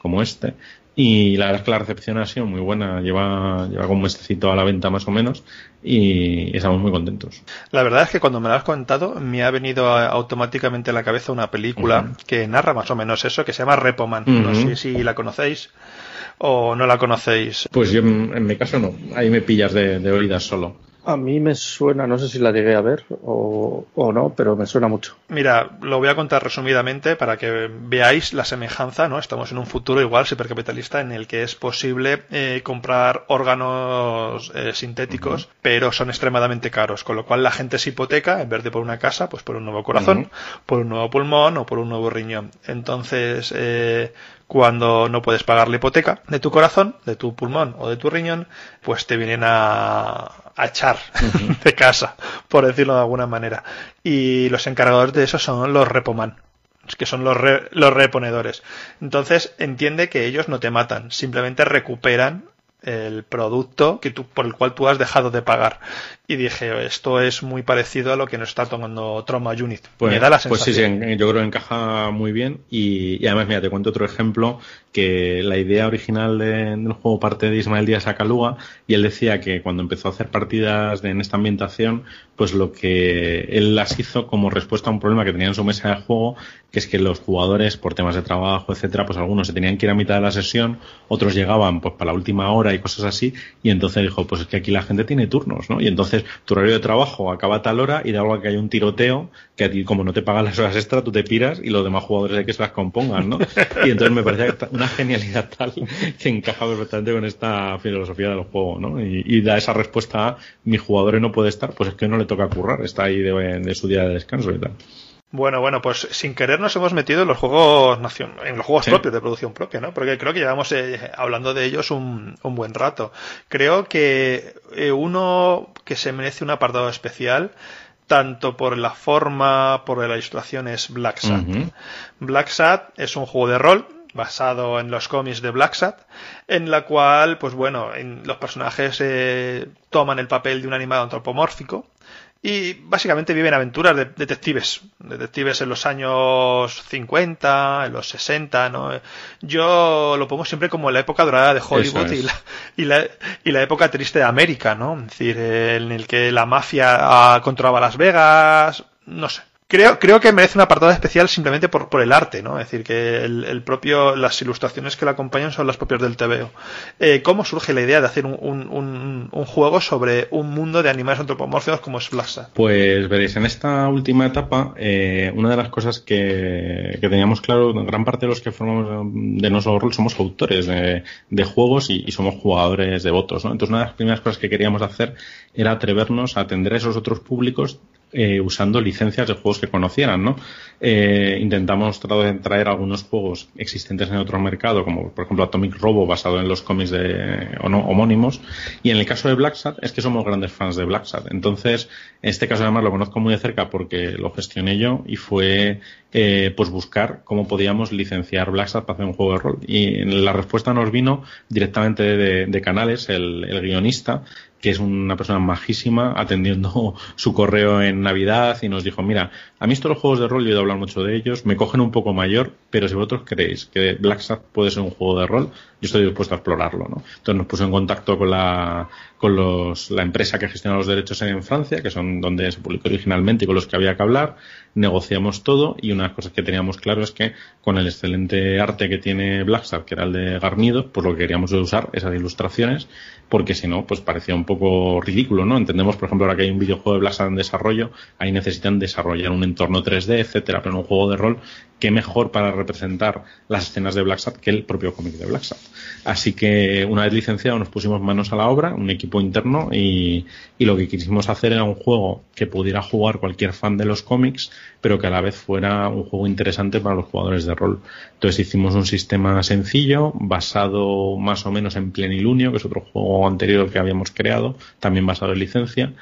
como este, y la verdad es que la recepción ha sido muy buena, lleva, lleva como un mesecito a la venta más o menos y estamos muy contentos. La verdad es que cuando me lo has contado me ha venido automáticamente a la cabeza una película que narra más o menos eso, que se llama Repoman. No sé si la conocéis o no la conocéis. Pues yo en mi caso no, ahí me pillas de oídas solo. A mí me suena, no sé si la llegué a ver o, no, pero me suena mucho. Mira, lo voy a contar resumidamente para que veáis la semejanza, ¿no? Estamos en un futuro igual supercapitalista en el que es posible eh, comprar órganos eh, sintéticos, pero son extremadamente caros, con lo cual la gente se hipoteca, en vez de por una casa, pues por un nuevo corazón, por un nuevo pulmón o por un nuevo riñón. Entonces, eh, cuando no puedes pagar la hipoteca de tu corazón, de tu pulmón o de tu riñón, pues te vienen a achar de casa, por decirlo de alguna manera. Y los encargadores de eso son los repoman, que son los, los reponedores. Entonces entiende que ellos no te matan, simplemente recuperan el producto que tú, por el cual tú has dejado de pagar. Y dije, esto es muy parecido a lo que nos está tomando Trauma Unit. Me pues, da la sensación. Pues sí, yo creo que encaja muy bien. Y, además, mira, te cuento otro ejemplo, que la idea original del juego parte de Ismael Díaz Acaluga, y él decía que cuando empezó a hacer partidas en esta ambientación, pues lo que él las hizo como respuesta a un problema que tenía en su mesa de juego, que es que los jugadores, por temas de trabajo, etcétera, pues algunos se tenían que ir a mitad de la sesión, otros llegaban pues para la última hora y cosas así. Y entonces dijo, pues es que aquí la gente tiene turnos, ¿no? Y entonces tu horario de trabajo acaba a tal hora y de algo que hay un tiroteo, que a ti como no te pagan las horas extra, tú te piras y los demás jugadores hay que se las compongan, ¿no? Y entonces me parece una genialidad tal que encaja perfectamente con esta filosofía del juego, ¿no? Y, da esa respuesta a mi jugador no puede estar, pues es que no le toca currar, está ahí de, de su día de descanso y tal. Bueno, bueno, pues sin querer nos hemos metido en los juegos en los juegos propios de producción propia, ¿no? Porque creo que llevamos eh, hablando de ellos un, buen rato. Creo que eh, uno que se merece un apartado especial tanto por la forma, por la ilustración es Black Sat. Black Sat es un juego de rol basado en los cómics de Black Sat, en la cual, pues bueno, los personajes eh, toman el papel de un animal antropomórfico y básicamente viven aventuras de detectives, detectives en los años 50, en los 60, ¿no? Yo lo pongo siempre como la época dorada de Hollywood y, la, y, la, época triste de América, ¿no? Es decir, en el que la mafia controlaba Las Vegas, no sé, Creo, que merece una apartado especial simplemente por, el arte, ¿no? Es decir, que el, propio, las ilustraciones que la acompañan son las propias del TVO. Eh, ¿Cómo surge la idea de hacer un, juego sobre un mundo de animales antropomórficos como es Pues veréis, en esta última etapa, eh, una de las cosas que, teníamos claro, gran parte de los que formamos de nosotros somos autores de, juegos y, somos jugadores devotos, ¿no? Entonces, una de las primeras cosas que queríamos hacer era atrevernos a atender a esos otros públicos eh, usando licencias de juegos que conocieran, ¿no? Eh, intentamos traer algunos juegos existentes en otro mercado, como por ejemplo Atomic Robo, basado en los cómics de homónimos. Y en el caso de Black es que somos grandes fans de Black Sat. Entonces, este caso además lo conozco muy de cerca porque lo gestioné yo y fue eh, pues buscar cómo podíamos licenciar Black para hacer un juego de rol. Y la respuesta nos vino directamente de, Canales, el guionista, que es una persona majísima, atendiendo su correo en Navidad y nos dijo, mira, a mí estos juegos de rol, yo he hablado mucho de ellos, me cogen un poco mayor, pero si vosotros creéis que Blackstar puede ser un juego de rol, yo estoy dispuesto a explorarlo, ¿no? Entonces nos puso en contacto con la, con los, la empresa que gestiona los derechos en Francia, que son donde se publicó originalmente y con los que había que hablar, negociamos todo y una de las cosas que teníamos claro es que con el excelente arte que tiene Blackstar que era el de Garnido, pues lo que queríamos usar esas ilustraciones, porque si no, pues parecía un poco ridículo, ¿no? Entendemos, por ejemplo, ahora que hay un videojuego de Blackstar en desarrollo, ahí necesitan desarrollar un entorno 3D, etcétera, pero en un juego de rol, qué mejor para representar las escenas de Black que el propio cómic de Black Así que una vez licenciado nos pusimos manos a la obra, un equipo interno, y, y lo que quisimos hacer era un juego que pudiera jugar cualquier fan de los cómics, pero que a la vez fuera un juego interesante para los jugadores de rol. Entonces hicimos un sistema sencillo, basado más o menos en Plenilunio, que es otro juego anterior que habíamos creado, también basado en licencia,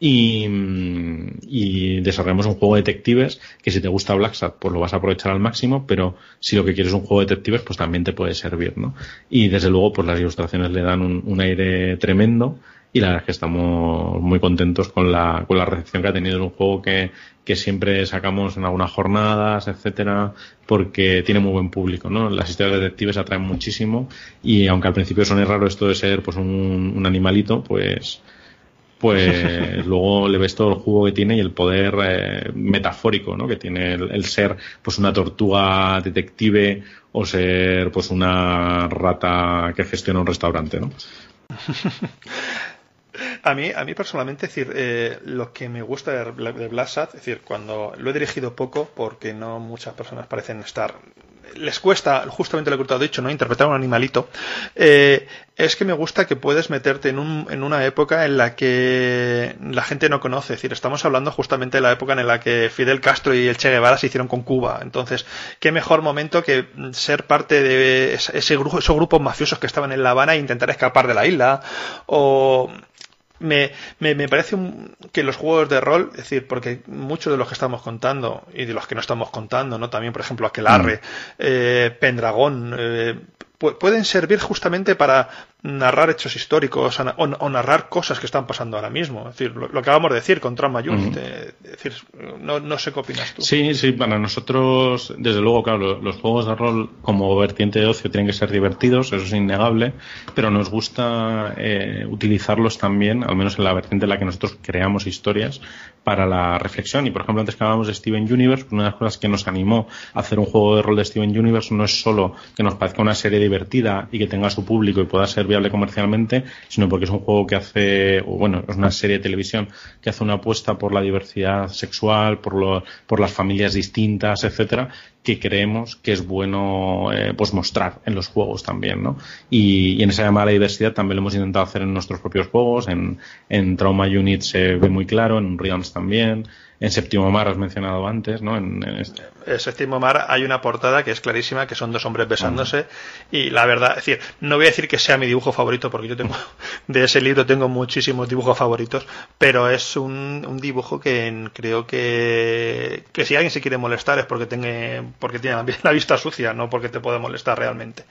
Mm, y, desarrollamos un juego de detectives que si te gusta Black Sat, pues lo vas a aprovechar al máximo, pero si lo que quieres es un juego de detectives, pues también te puede servir, ¿no? Y desde luego, pues las ilustraciones le dan un, aire tremendo y la verdad es que estamos muy contentos con la, con la recepción que ha tenido. un juego que, que siempre sacamos en algunas jornadas, etcétera, porque tiene muy buen público, ¿no? Las historias de detectives atraen muchísimo y aunque al principio suene raro esto de ser pues un animalito, pues pues luego le ves todo el jugo que tiene y el poder eh, metafórico ¿no? que tiene el, ser pues una tortuga detective o ser pues una rata que gestiona un restaurante ¿no? A mí, a mí personalmente, decir, eh, lo que me gusta de, de es decir, cuando lo he dirigido poco, porque no muchas personas parecen estar les cuesta justamente lo que tú has dicho, ¿no? Interpretar un animalito. Eh, es que me gusta que puedes meterte en, un, en una época en la que la gente no conoce. Es decir, estamos hablando justamente de la época en la que Fidel Castro y el Che Guevara se hicieron con Cuba. Entonces, qué mejor momento que ser parte de ese grupo, esos grupos mafiosos que estaban en La Habana e intentar escapar de la isla. O me, me, me, parece que los juegos de rol, es decir, porque muchos de los que estamos contando y de los que no estamos contando, ¿no? También, por ejemplo, Aquelarre, arre mm. eh, Pendragón, eh, pueden servir justamente para, narrar hechos históricos o, narrar cosas que están pasando ahora mismo. Es decir, lo, que acabamos de decir con Trump Es decir, no, no, sé qué opinas tú. Sí, sí, para nosotros, desde luego, claro, los, juegos de rol como vertiente de ocio tienen que ser divertidos, eso es innegable, pero nos gusta eh, utilizarlos también, al menos en la vertiente en la que nosotros creamos historias, para la reflexión. Y, por ejemplo, antes que hablábamos de Steven Universe, pues una de las cosas que nos animó a hacer un juego de rol de Steven Universe no es solo que nos parezca una serie divertida y que tenga su público y pueda ser viable comercialmente, sino porque es un juego que hace, bueno, es una serie de televisión que hace una apuesta por la diversidad sexual, por, por las familias distintas, etcétera, que creemos que es bueno eh, pues mostrar en los juegos también, ¿no? Y, en esa llamada diversidad también lo hemos intentado hacer en nuestros propios juegos, en, Trauma Unit se ve muy claro, en Realms también, en Séptimo Mar, has mencionado antes, ¿no? Este. En, Séptimo Mar hay una portada que es clarísima, que son dos hombres ah. besándose y la verdad, es decir, no voy a decir que sea mi dibujo favorito porque yo tengo, de ese libro tengo muchísimos dibujos favoritos, pero es un, un dibujo que creo que, que si alguien se quiere molestar es porque, tiene porque tiene la vista sucia, no porque te pueda molestar realmente,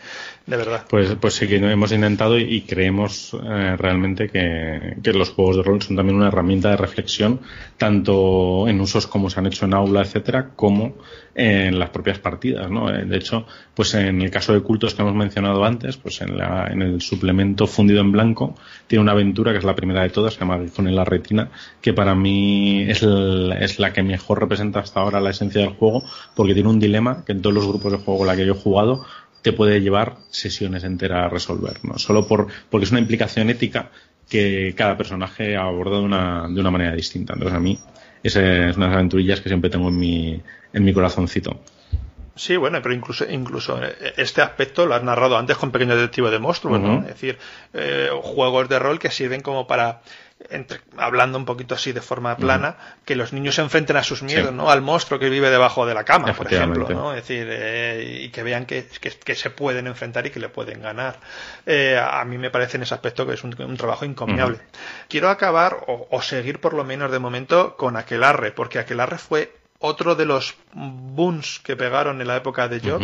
de verdad. Pues, pues sí que hemos intentado y, creemos eh, realmente que, que los juegos de rol son también una herramienta de reflexión, tanto en usos como se han hecho en aula, etcétera, como en las propias partidas, ¿no? Eh, de hecho, pues en el caso de cultos que hemos mencionado antes, pues en, el suplemento fundido en blanco, tiene una aventura que es la primera de todas, que se llama la retina, que para mí es, la que mejor representa hasta ahora la esencia del juego, porque tiene un dilema que en todos los grupos de juego con la que yo he jugado te puede llevar sesiones enteras a resolver, ¿no? Solo por, porque es una implicación ética que cada personaje ha abordado una, de una manera distinta. Entonces a mí esas es, unas aventurillas que siempre tengo en mi, en mi corazoncito. Sí, bueno, pero incluso, incluso eh, este aspecto lo has narrado antes con Pequeño Detectivo de Monstruos, ¿no? Es decir, eh, juegos de rol que sirven como para hablando un poquito así de forma plana, que los niños se enfrenten a sus miedos, ¿no? Al monstruo que vive debajo de la cama, por ejemplo, ¿no? Es decir, eh, y que vean que, se pueden enfrentar y que le pueden ganar. Eh, a mí me parece en ese aspecto que es un, trabajo encomiable. Quiero acabar o, seguir por lo menos de momento con Aquelarre, porque Aquelarre fue otro de los boons que pegaron en la época de Job.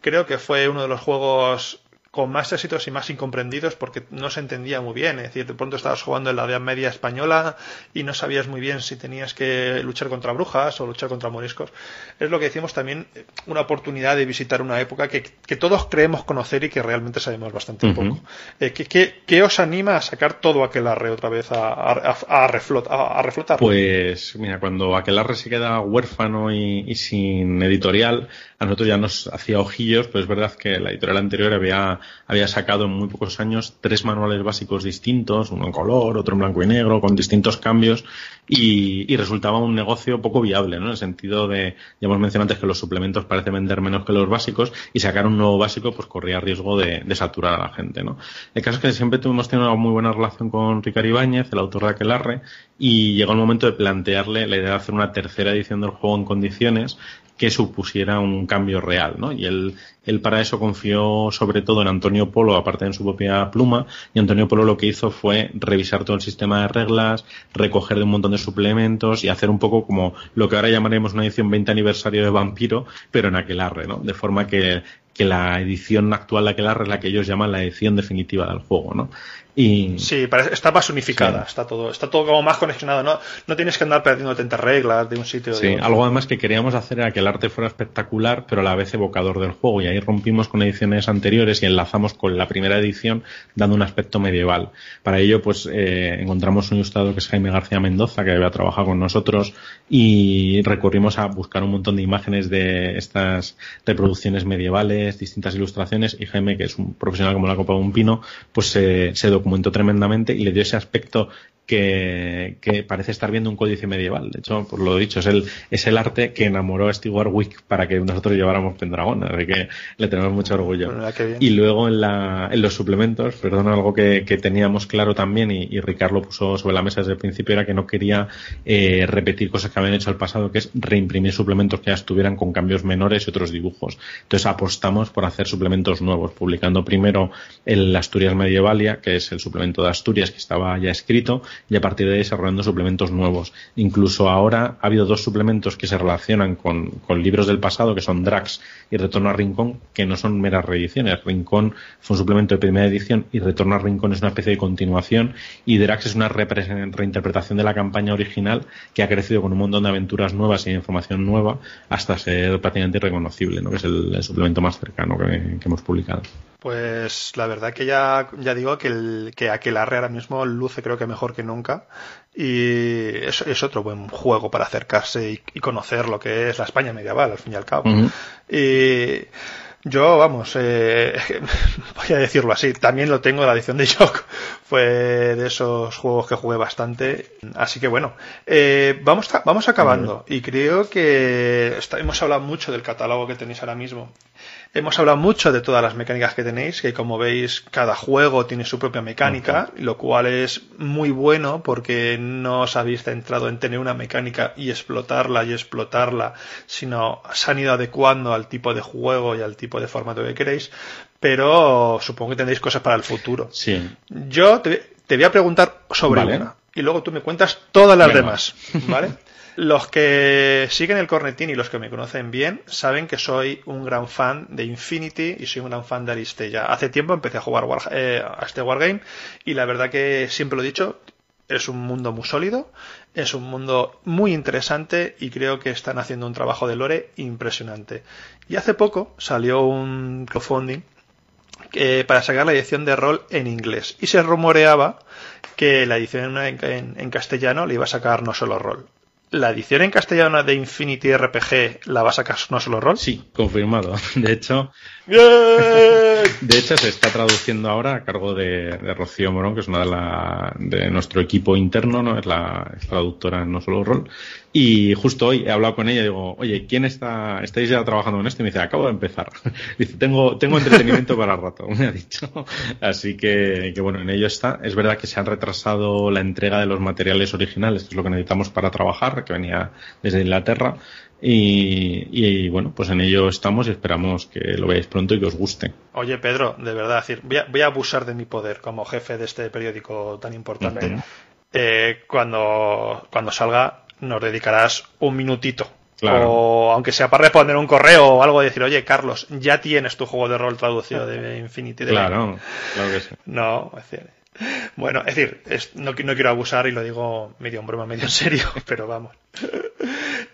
Creo que fue uno de los juegos con más éxitos y más incomprendidos porque no se entendía muy bien. Es decir, de pronto estabas jugando en la Edad Media Española y no sabías muy bien si tenías que luchar contra brujas o luchar contra moriscos. Es lo que decimos también, eh, una oportunidad de visitar una época que, todos creemos conocer y que realmente sabemos bastante poco. Eh, ¿qué, os anima a sacar todo Aquelarre otra vez a, reflotar? Pues mira, cuando Aquelarre se queda huérfano y sin editorial, nosotros ya nos hacía ojillos, pero es verdad que la editorial anterior había, había sacado en muy pocos años tres manuales básicos distintos, uno en color, otro en blanco y negro, con distintos cambios, y, resultaba un negocio poco viable, ¿no? En el sentido de, ya hemos mencionado antes que los suplementos parecen vender menos que los básicos, y sacar un nuevo básico pues corría riesgo de, saturar a la gente, El caso es que siempre tuvimos tenido una muy buena relación con Ricardo Ibáñez, el autor de Aquelarre, y llegó el momento de plantearle la idea de hacer una tercera edición del juego en condiciones que supusiera un cambio real, ¿no? Y él, él para eso confió sobre todo en Antonio Polo, aparte de en su propia pluma, y Antonio Polo lo que hizo fue revisar todo el sistema de reglas, recoger de un montón de suplementos y hacer un poco como lo que ahora llamaremos una edición 20 aniversario de Vampiro, pero en arre, ¿no? De forma que que la edición actual de arte es la que ellos llaman la edición definitiva del juego, ¿no? Y... Sí, está más unificada, está todo, está todo como más conexionado, no, no tienes que andar perdiendo tantas reglas de un sitio. Sí, otro. algo además que queríamos hacer era que el arte fuera espectacular, pero a la vez evocador del juego, y ahí rompimos con ediciones anteriores y enlazamos con la primera edición dando un aspecto medieval. Para ello, pues eh, encontramos un ilustrado que es Jaime García Mendoza, que había trabajado con nosotros, y recurrimos a buscar un montón de imágenes de estas reproducciones medievales distintas ilustraciones y Jaime, que es un profesional como la copa de un pino, pues se documentó tremendamente y le dio ese aspecto que, parece estar viendo un códice medieval. De hecho, por lo dicho, es el, es el arte que enamoró a Stewart Wick para que nosotros lleváramos Pendragon, así que le tenemos mucho orgullo. y luego en, la, en los suplementos, perdón, algo que, teníamos claro también y, y Ricardo puso sobre la mesa desde el principio era que no quería eh, repetir cosas que habían hecho al pasado, que es reimprimir suplementos que ya estuvieran con cambios menores y otros dibujos. Entonces apostamos por hacer suplementos nuevos, publicando primero el Asturias Medievalia, que es el suplemento de Asturias que estaba ya escrito, y a partir de ahí desarrollando suplementos nuevos. Incluso ahora ha habido dos suplementos que se relacionan con, libros del pasado, que son Drax y Retorno a Rincón, que no son meras reediciones. Rincón fue un suplemento de primera edición y Retorno a Rincón es una especie de continuación y Drax es una reinterpretación de la campaña original que ha crecido con un montón de aventuras nuevas y información nueva hasta ser prácticamente reconocible, ¿no? que es el, suplemento más cercano que hemos publicado. Pues la verdad que ya, ya digo que, el, que Aquelarre ahora mismo luce creo que mejor que nunca y es, otro buen juego para acercarse y, conocer lo que es la España medieval, al fin y al cabo. Y yo, vamos, eh, voy a decirlo así, también lo tengo en la edición de Shock, fue de esos juegos que jugué bastante, así que bueno, eh, vamos, vamos acabando y creo que hemos hablado mucho del catálogo que tenéis ahora mismo Hemos hablado mucho de todas las mecánicas que tenéis, que como veis cada juego tiene su propia mecánica, lo cual es muy bueno porque no os habéis centrado en tener una mecánica y explotarla y explotarla, sino se han ido adecuando al tipo de juego y al tipo de formato que queréis, pero supongo que tendréis cosas para el futuro. Sí. Yo te, voy a preguntar sobre una y luego tú me cuentas todas las demás, ¿vale? Los que siguen el Cornetín y los que me conocen bien saben que soy un gran fan de Infinity y soy un gran fan de Aristella. Hace tiempo empecé a jugar eh, a este Wargame y la verdad que siempre lo he dicho, es un mundo muy sólido, es un mundo muy interesante y creo que están haciendo un trabajo de lore impresionante. Y hace poco salió un crowdfunding eh, para sacar la edición de rol en inglés y se rumoreaba que la edición en, en, castellano le iba a sacar no solo rol. ¿La edición en castellano de Infinity RPG la va a sacar no solo rol? Sí, confirmado. De hecho, de hecho se está traduciendo ahora a cargo de, Rocío Morón, que es una de, la, de nuestro equipo interno, no es la traductora en no solo rol. Y justo hoy he hablado con ella y digo, oye, ¿quién está, estáis ya trabajando en esto? Y me dice, acabo de empezar. dice, tengo, tengo entretenimiento para rato, me ha dicho. Así que, bueno, en ello está. Es verdad que se han retrasado la entrega de los materiales originales, que es lo que necesitamos para trabajar, que venía desde Inglaterra. Y, bueno, pues en ello estamos y esperamos que lo veáis pronto y que os guste. Oye, Pedro, de verdad, decir, voy, a, abusar de mi poder como jefe de este periódico tan importante. Eh, cuando, cuando salga, nos dedicarás un minutito. O aunque sea para responder un correo o algo, decir, oye, Carlos, ya tienes tu juego de rol traducido de Infinity. claro, claro que sí. No, bueno, es decir, no, no, quiero abusar y lo digo medio en broma, medio en serio, pero vamos.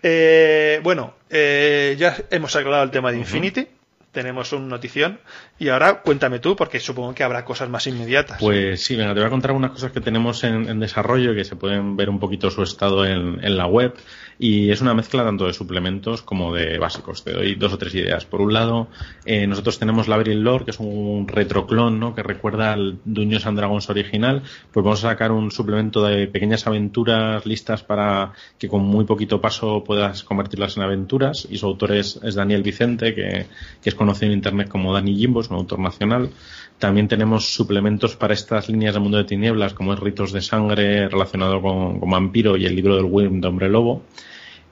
Eh, bueno, eh, ya hemos aclarado el tema de Infinity tenemos un notición. Y ahora cuéntame tú, porque supongo que habrá cosas más inmediatas. Pues sí, venga, te voy a contar unas cosas que tenemos en, desarrollo que se pueden ver un poquito su estado en, la web. Y es una mezcla tanto de suplementos como de básicos. Te doy dos o tres ideas. Por un lado, eh, nosotros tenemos Labyrinth Lore, que es un retroclon ¿no? que recuerda al Dungeons and Dragons original. Pues vamos a sacar un suplemento de pequeñas aventuras listas para que con muy poquito paso puedas convertirlas en aventuras. Y su autor es, Daniel Vicente, que, que es conocido en Internet como Danny Jimbo, es un autor nacional. También tenemos suplementos para estas líneas de mundo de tinieblas, como es Ritos de Sangre relacionado con, Vampiro y el libro del Wim de Hombre Lobo.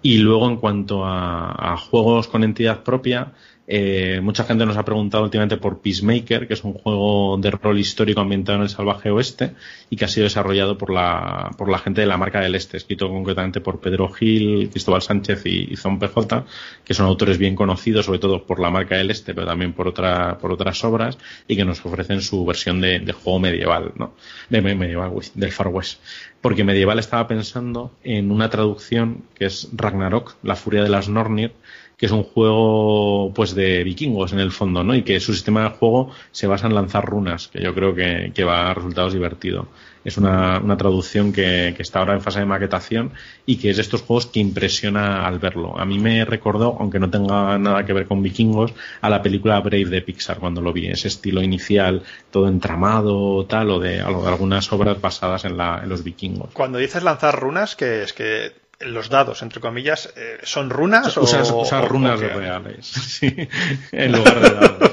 Y luego, en cuanto a juegos con entidad propia, eh, mucha gente nos ha preguntado últimamente por Peacemaker, que es un juego de rol histórico ambientado en el salvaje oeste y que ha sido desarrollado por la, por la gente de la marca del este, escrito concretamente por Pedro Gil, Cristóbal Sánchez y, y Zon que son autores bien conocidos, sobre todo por la marca del este, pero también por, otra, por otras obras y que nos ofrecen su versión de, juego medieval, ¿no? De medieval, del Far West. Porque medieval estaba pensando en una traducción que es Ragnarok, la furia de las Nornir, que es un juego pues de vikingos en el fondo, ¿no? Y que su sistema de juego se basa en lanzar runas, que yo creo que, que va a resultados divertido. Es una, una traducción que, que, está ahora en fase de maquetación y que es de estos juegos que impresiona al verlo. A mí me recordó, aunque no tenga nada que ver con vikingos, a la película Brave de Pixar cuando lo vi. Ese estilo inicial, todo entramado, tal, o de, o de algunas obras basadas en, la, en los vikingos. Cuando dices lanzar runas, que es que los dados, entre comillas, eh, ¿son runas? o, runas reales, sí, en lugar de dados.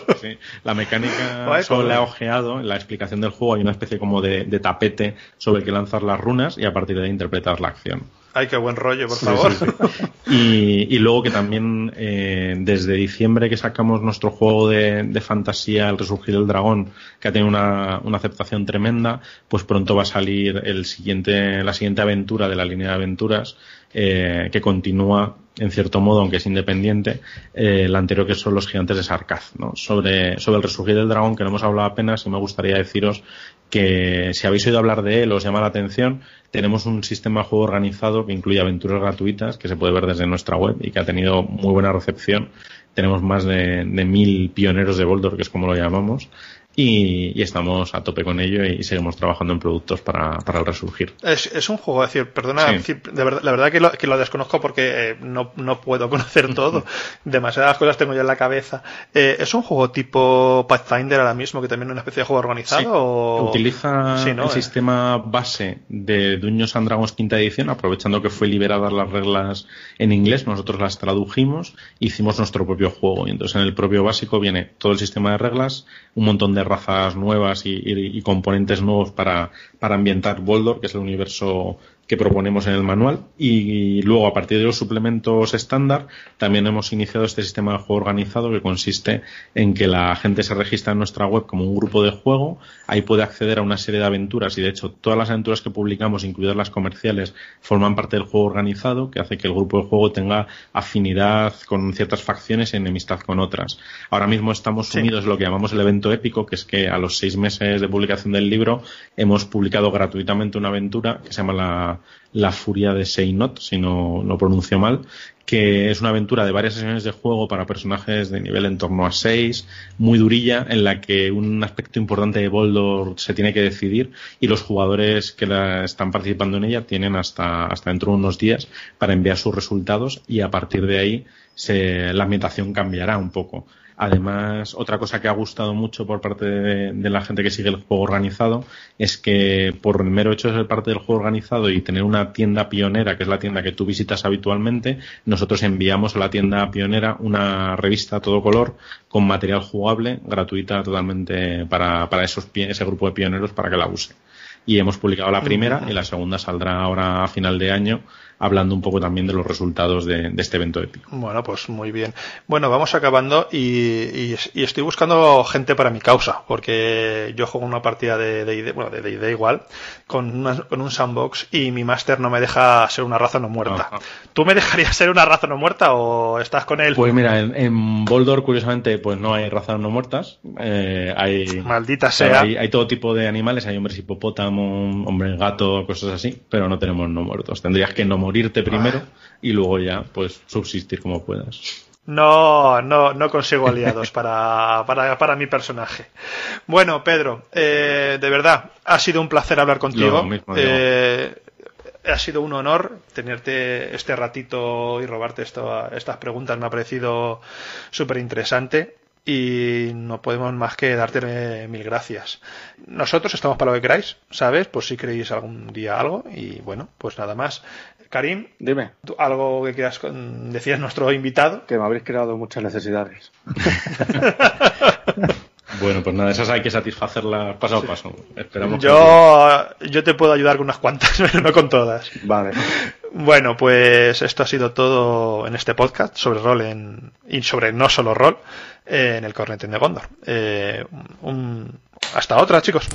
La mecánica solo ha pues ojeado, en la explicación del juego hay una especie como de, de tapete sobre el que lanzar las runas y a partir de ahí interpretar la acción. Ay, qué buen rollo, por favor. Y, luego que también eh, desde diciembre que sacamos nuestro juego de, fantasía, El Resurgir del Dragón, que ha tenido una, aceptación tremenda, pues pronto va a salir el siguiente, la siguiente aventura de la línea de aventuras, eh, que continúa en cierto modo, aunque es independiente, eh, la anterior que son los gigantes de Sarkaz. ¿no? Sobre, sobre el resurgir del dragón, que no hemos hablado apenas, y me gustaría deciros que si habéis oído hablar de él os llama la atención, tenemos un sistema de juego organizado que incluye aventuras gratuitas que se puede ver desde nuestra web y que ha tenido muy buena recepción. Tenemos más de, mil pioneros de Boldor, que es como lo llamamos, y, estamos a tope con ello y seguimos trabajando en productos para, para el resurgir. Es, es un juego, decir, perdona, la verdad que lo, desconozco porque eh, no, no, puedo conocer todo, demasiadas cosas tengo ya en la cabeza. Eh, ¿Es un juego tipo Pathfinder ahora mismo, que también es una especie de juego organizado? Sí. Utiliza el sistema base de Duños and Dragons quinta edición, aprovechando que fue liberada las reglas en inglés, nosotros las tradujimos, hicimos nuestro propio juego y entonces en el propio básico viene todo el sistema de reglas, un montón de razas nuevas y, componentes nuevos para, para ambientar Voldor, que es el universo que proponemos en el manual y luego a partir de los suplementos estándar también hemos iniciado este sistema de juego organizado que consiste en que la gente se registra en nuestra web como un grupo de juego, ahí puede acceder a una serie de aventuras y de hecho todas las aventuras que publicamos, incluidas las comerciales, forman parte del juego organizado que hace que el grupo de juego tenga afinidad con ciertas facciones y enemistad con otras. Ahora mismo estamos unidos en lo que llamamos el evento épico, que es que a los seis meses de publicación del libro hemos publicado gratuitamente una aventura que se llama la la Furia de Seinot, si no lo pronuncio mal, que es una aventura de varias sesiones de juego para personajes de nivel en torno a 6, muy durilla, en la que un aspecto importante de Boldor se tiene que decidir y los jugadores que están participando en ella tienen hasta, hasta dentro de unos días para enviar sus resultados y a partir de ahí la ambientación cambiará un poco. Además, otra cosa que ha gustado mucho por parte de, la gente que sigue el juego organizado es que por el mero hecho de ser parte del juego organizado y tener una tienda pionera, que es la tienda que tú visitas habitualmente, nosotros enviamos a la tienda pionera una revista a todo color con material jugable, gratuita totalmente para, para esos, ese grupo de pioneros para que la use. Y hemos publicado la ah, primera y la segunda saldrá ahora a final de año hablando un poco también de los resultados de, este evento épico. Bueno, pues muy bien. Bueno, vamos acabando y, estoy buscando gente para mi causa, porque yo juego una partida de, de, bueno, de, de igual, con, un sandbox y mi máster no me deja ser una raza no muerta. ¿Tú me dejarías ser una raza no muerta o estás con él? Pues mira, en, Boldor, curiosamente, pues no hay razas no muertas. Eh, hay, Maldita sea. Hay, todo tipo de animales, hay hombres hipopótamo, hombres gato, cosas así, pero no tenemos no muertos. Tendrías que no morirte primero y luego ya pues subsistir como puedas. No, no, no consigo aliados para, para, mi personaje. Bueno, Pedro, eh, de verdad, ha sido un placer hablar contigo. Eh, ha sido un honor tenerte este ratito y robarte estas preguntas. Me ha parecido súper interesante y no podemos más que darte eh, mil gracias. Nosotros estamos para lo que queráis, ¿sabes? Por si creéis algún día algo y bueno, pues nada más. Karim, dime. ¿Algo que quieras decir a nuestro invitado? Que me habréis creado muchas necesidades. Bueno, pues nada, esas hay que satisfacerlas paso a paso. Esperamos. Yo, yo te puedo ayudar con unas cuantas, pero no con todas. Vale. Bueno, pues esto ha sido todo en este podcast sobre rol y sobre no solo rol eh, en el Corneten de Gondor. Eh, hasta otra, chicos.